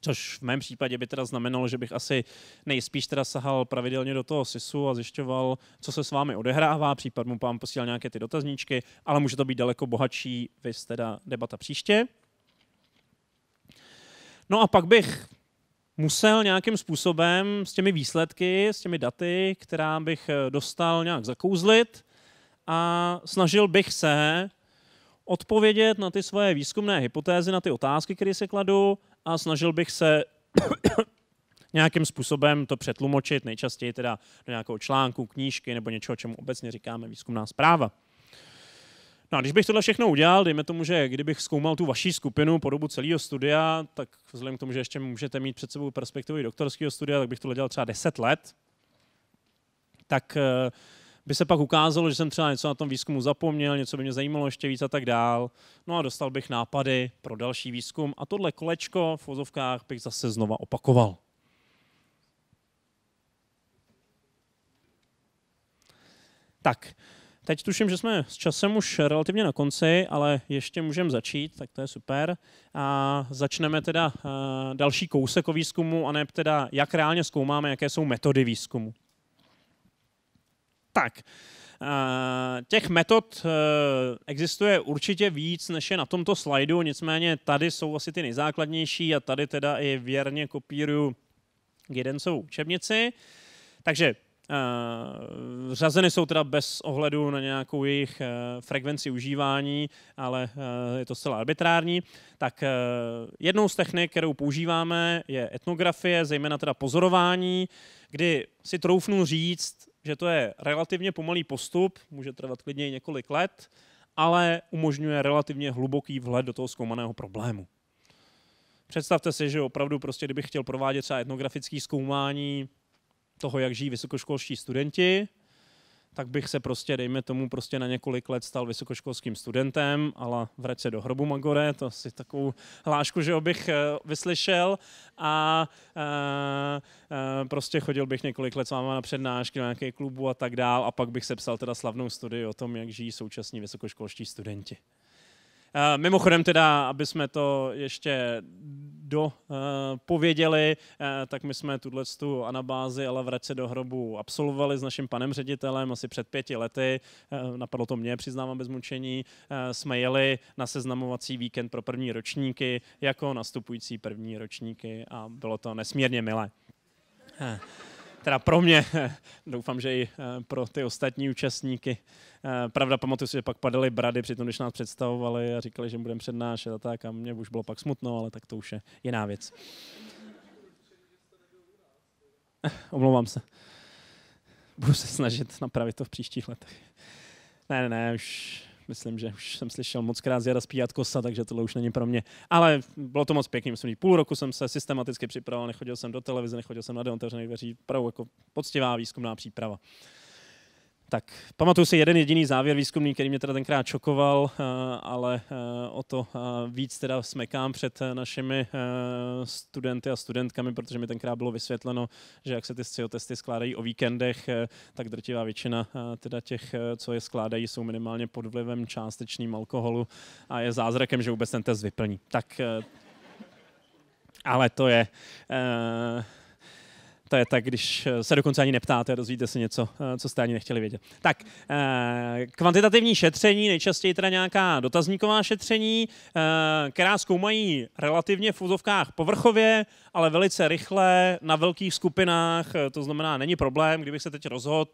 což v mém případě by teda znamenalo, že bych asi nejspíš teda sahal pravidelně do toho SISu a zjišťoval, co se s vámi odehrává, případně vám posílal nějaké ty dotazníčky, ale může to být daleko bohatší, vy teda debata příště. No a pak bych musel nějakým způsobem s těmi výsledky, s těmi daty, která bych eh, dostal, nějak zakouzlit a snažil bych se odpovědět na ty svoje výzkumné hypotézy, na ty otázky, které se kladu a snažil bych se nějakým způsobem to přetlumočit, nejčastěji teda do nějakého článku, knížky nebo něčeho, čemu obecně říkáme výzkumná zpráva. No a když bych tohle všechno udělal, dejme tomu, že kdybych zkoumal tu vaši skupinu po dobu celého studia, tak vzhledem k tomu, že ještě můžete mít před sebou perspektivu doktorského studia, tak bych tohle dělal třeba 10 let, tak eh, by se pak ukázalo, že jsem třeba něco na tom výzkumu zapomněl, něco by mě zajímalo ještě víc a tak dál. No a dostal bych nápady pro další výzkum a tohle kolečko v vozovkách bych zase znova opakoval. Tak, teď tuším, že jsme s časem už relativně na konci, ale ještě můžeme začít, tak to je super. A začneme teda eh, další kousek o výzkumu, a ne teda jak reálně zkoumáme, jaké jsou metody výzkumu. Tak, eh, těch metod eh, existuje určitě víc, než je na tomto slajdu, nicméně tady jsou asi ty nejzákladnější a tady teda i věrně kopíruju Gidencovu učebnici. Takže eh, řazeny jsou teda bez ohledu na nějakou jejich frekvenci užívání, ale je to zcela arbitrární. Tak jednou z technik, kterou používáme, je etnografie, zejména teda pozorování, kdy si troufnu říct, že to je relativně pomalý postup, může trvat klidně i několik let, ale umožňuje relativně hluboký vhled do toho zkoumaného problému. Představte si, že opravdu prostě, kdybych chtěl provádět třeba etnografické zkoumání toho, jak žijí vysokoškolští studenti, tak bych se prostě, dejme tomu, prostě na několik let stal vysokoškolským studentem, ale vrať se do hrobu Magore, to si takovou hlášku, že bych eh, vyslyšel a a, eh, a eh, prostě chodil bych několik let s váma na přednášky, na nějaké klubu a tak dál a pak bych se psal teda slavnou studii o tom, jak žijí současní vysokoškolští studenti. Mimochodem teda, aby jsme to ještě dopověděli, eh, tak my jsme tuhle tu anabázi ale vrace do hrobu absolvovali s naším panem ředitelem asi před pěti lety. Eh, napadlo to mě, přiznávám bez mučení. Eh, jsme jeli na seznamovací víkend pro první ročníky jako nastupující první ročníky a bylo to nesmírně milé teda pro mě, doufám, že i eh, pro ty ostatní účastníky. Eh, pravda, pamatuju si, že pak padaly brady při tom, když nás představovali a říkali, že budeme přednášet a tak a mě už bylo pak smutno, ale tak to už je jiná věc. Omlouvám se. Budu se snažit napravit to v příštích letech. Ne, ne, ne, už Myslím, že už jsem slyšel moc krát zjada zpívat kosa, takže tohle už není pro mě. Ale bylo to moc pěkný, myslím, že půl roku jsem se systematicky připravoval, nechodil jsem do televize, nechodil jsem na deontevřených dveří, pravou jako poctivá výzkumná příprava. Tak pamatuju si jeden jediný závěr výzkumný, který mě teda tenkrát čokoval, eh, ale eh, o to eh, víc teda smekám před našimi studenty a studentkami, protože mi tenkrát bylo vysvětleno, že jak se ty testy skládají o víkendech, tak drtivá většina teda těch, co je skládají, jsou minimálně pod vlivem částečným alkoholu a je zázrakem, že vůbec ten test vyplní. Tak ale to je to je tak, když eh, se dokonce ani neptáte a dozvíte se něco, eh, co jste ani nechtěli vědět. Tak, eh, kvantitativní šetření, nejčastěji teda nějaká dotazníková šetření, která zkoumají relativně v úzovkách povrchově, ale velice rychle, na velkých skupinách, to znamená, není problém, kdybych se teď rozhodl,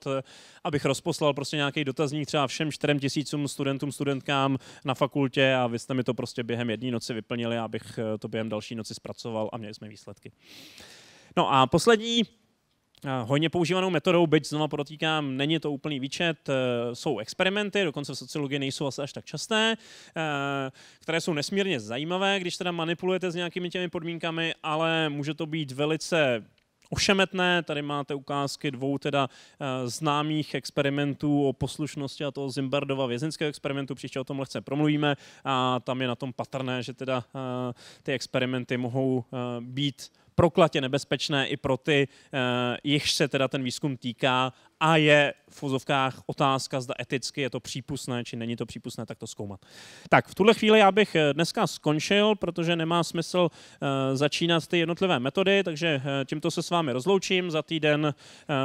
abych rozposlal prostě nějaký dotazník třeba všem čtyřem tisícům studentům, studentkám na fakultě a vy jste mi to prostě během jedné noci vyplnili, abych to během další noci zpracoval a měli jsme výsledky. No a poslední eh, Hojně používanou metodou, byť znova podotýkám, není to úplný výčet, eh, jsou experimenty, dokonce v sociologii nejsou asi až tak časté, eh, které jsou nesmírně zajímavé, když teda manipulujete s nějakými těmi podmínkami, ale může to být velice ošemetné. Tady máte ukázky dvou teda známých experimentů o poslušnosti a toho Zimbardova vězeňského experimentu. Příště o tom lehce promluvíme a tam je na tom patrné, že teda ty experimenty mohou být proklatě nebezpečné i pro ty, eh, jichž se teda ten výzkum týká a je v fozovkách otázka, zda eticky je to přípustné, či není to přípustné, tak to zkoumat. Tak v tuhle chvíli já bych eh, dneska skončil, protože nemá smysl eh, začínat ty jednotlivé metody, takže tímto se s vámi rozloučím. Za týden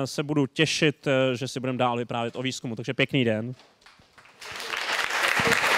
se budu těšit, že si budeme dál vyprávět o výzkumu. Takže pěkný den. Thank you.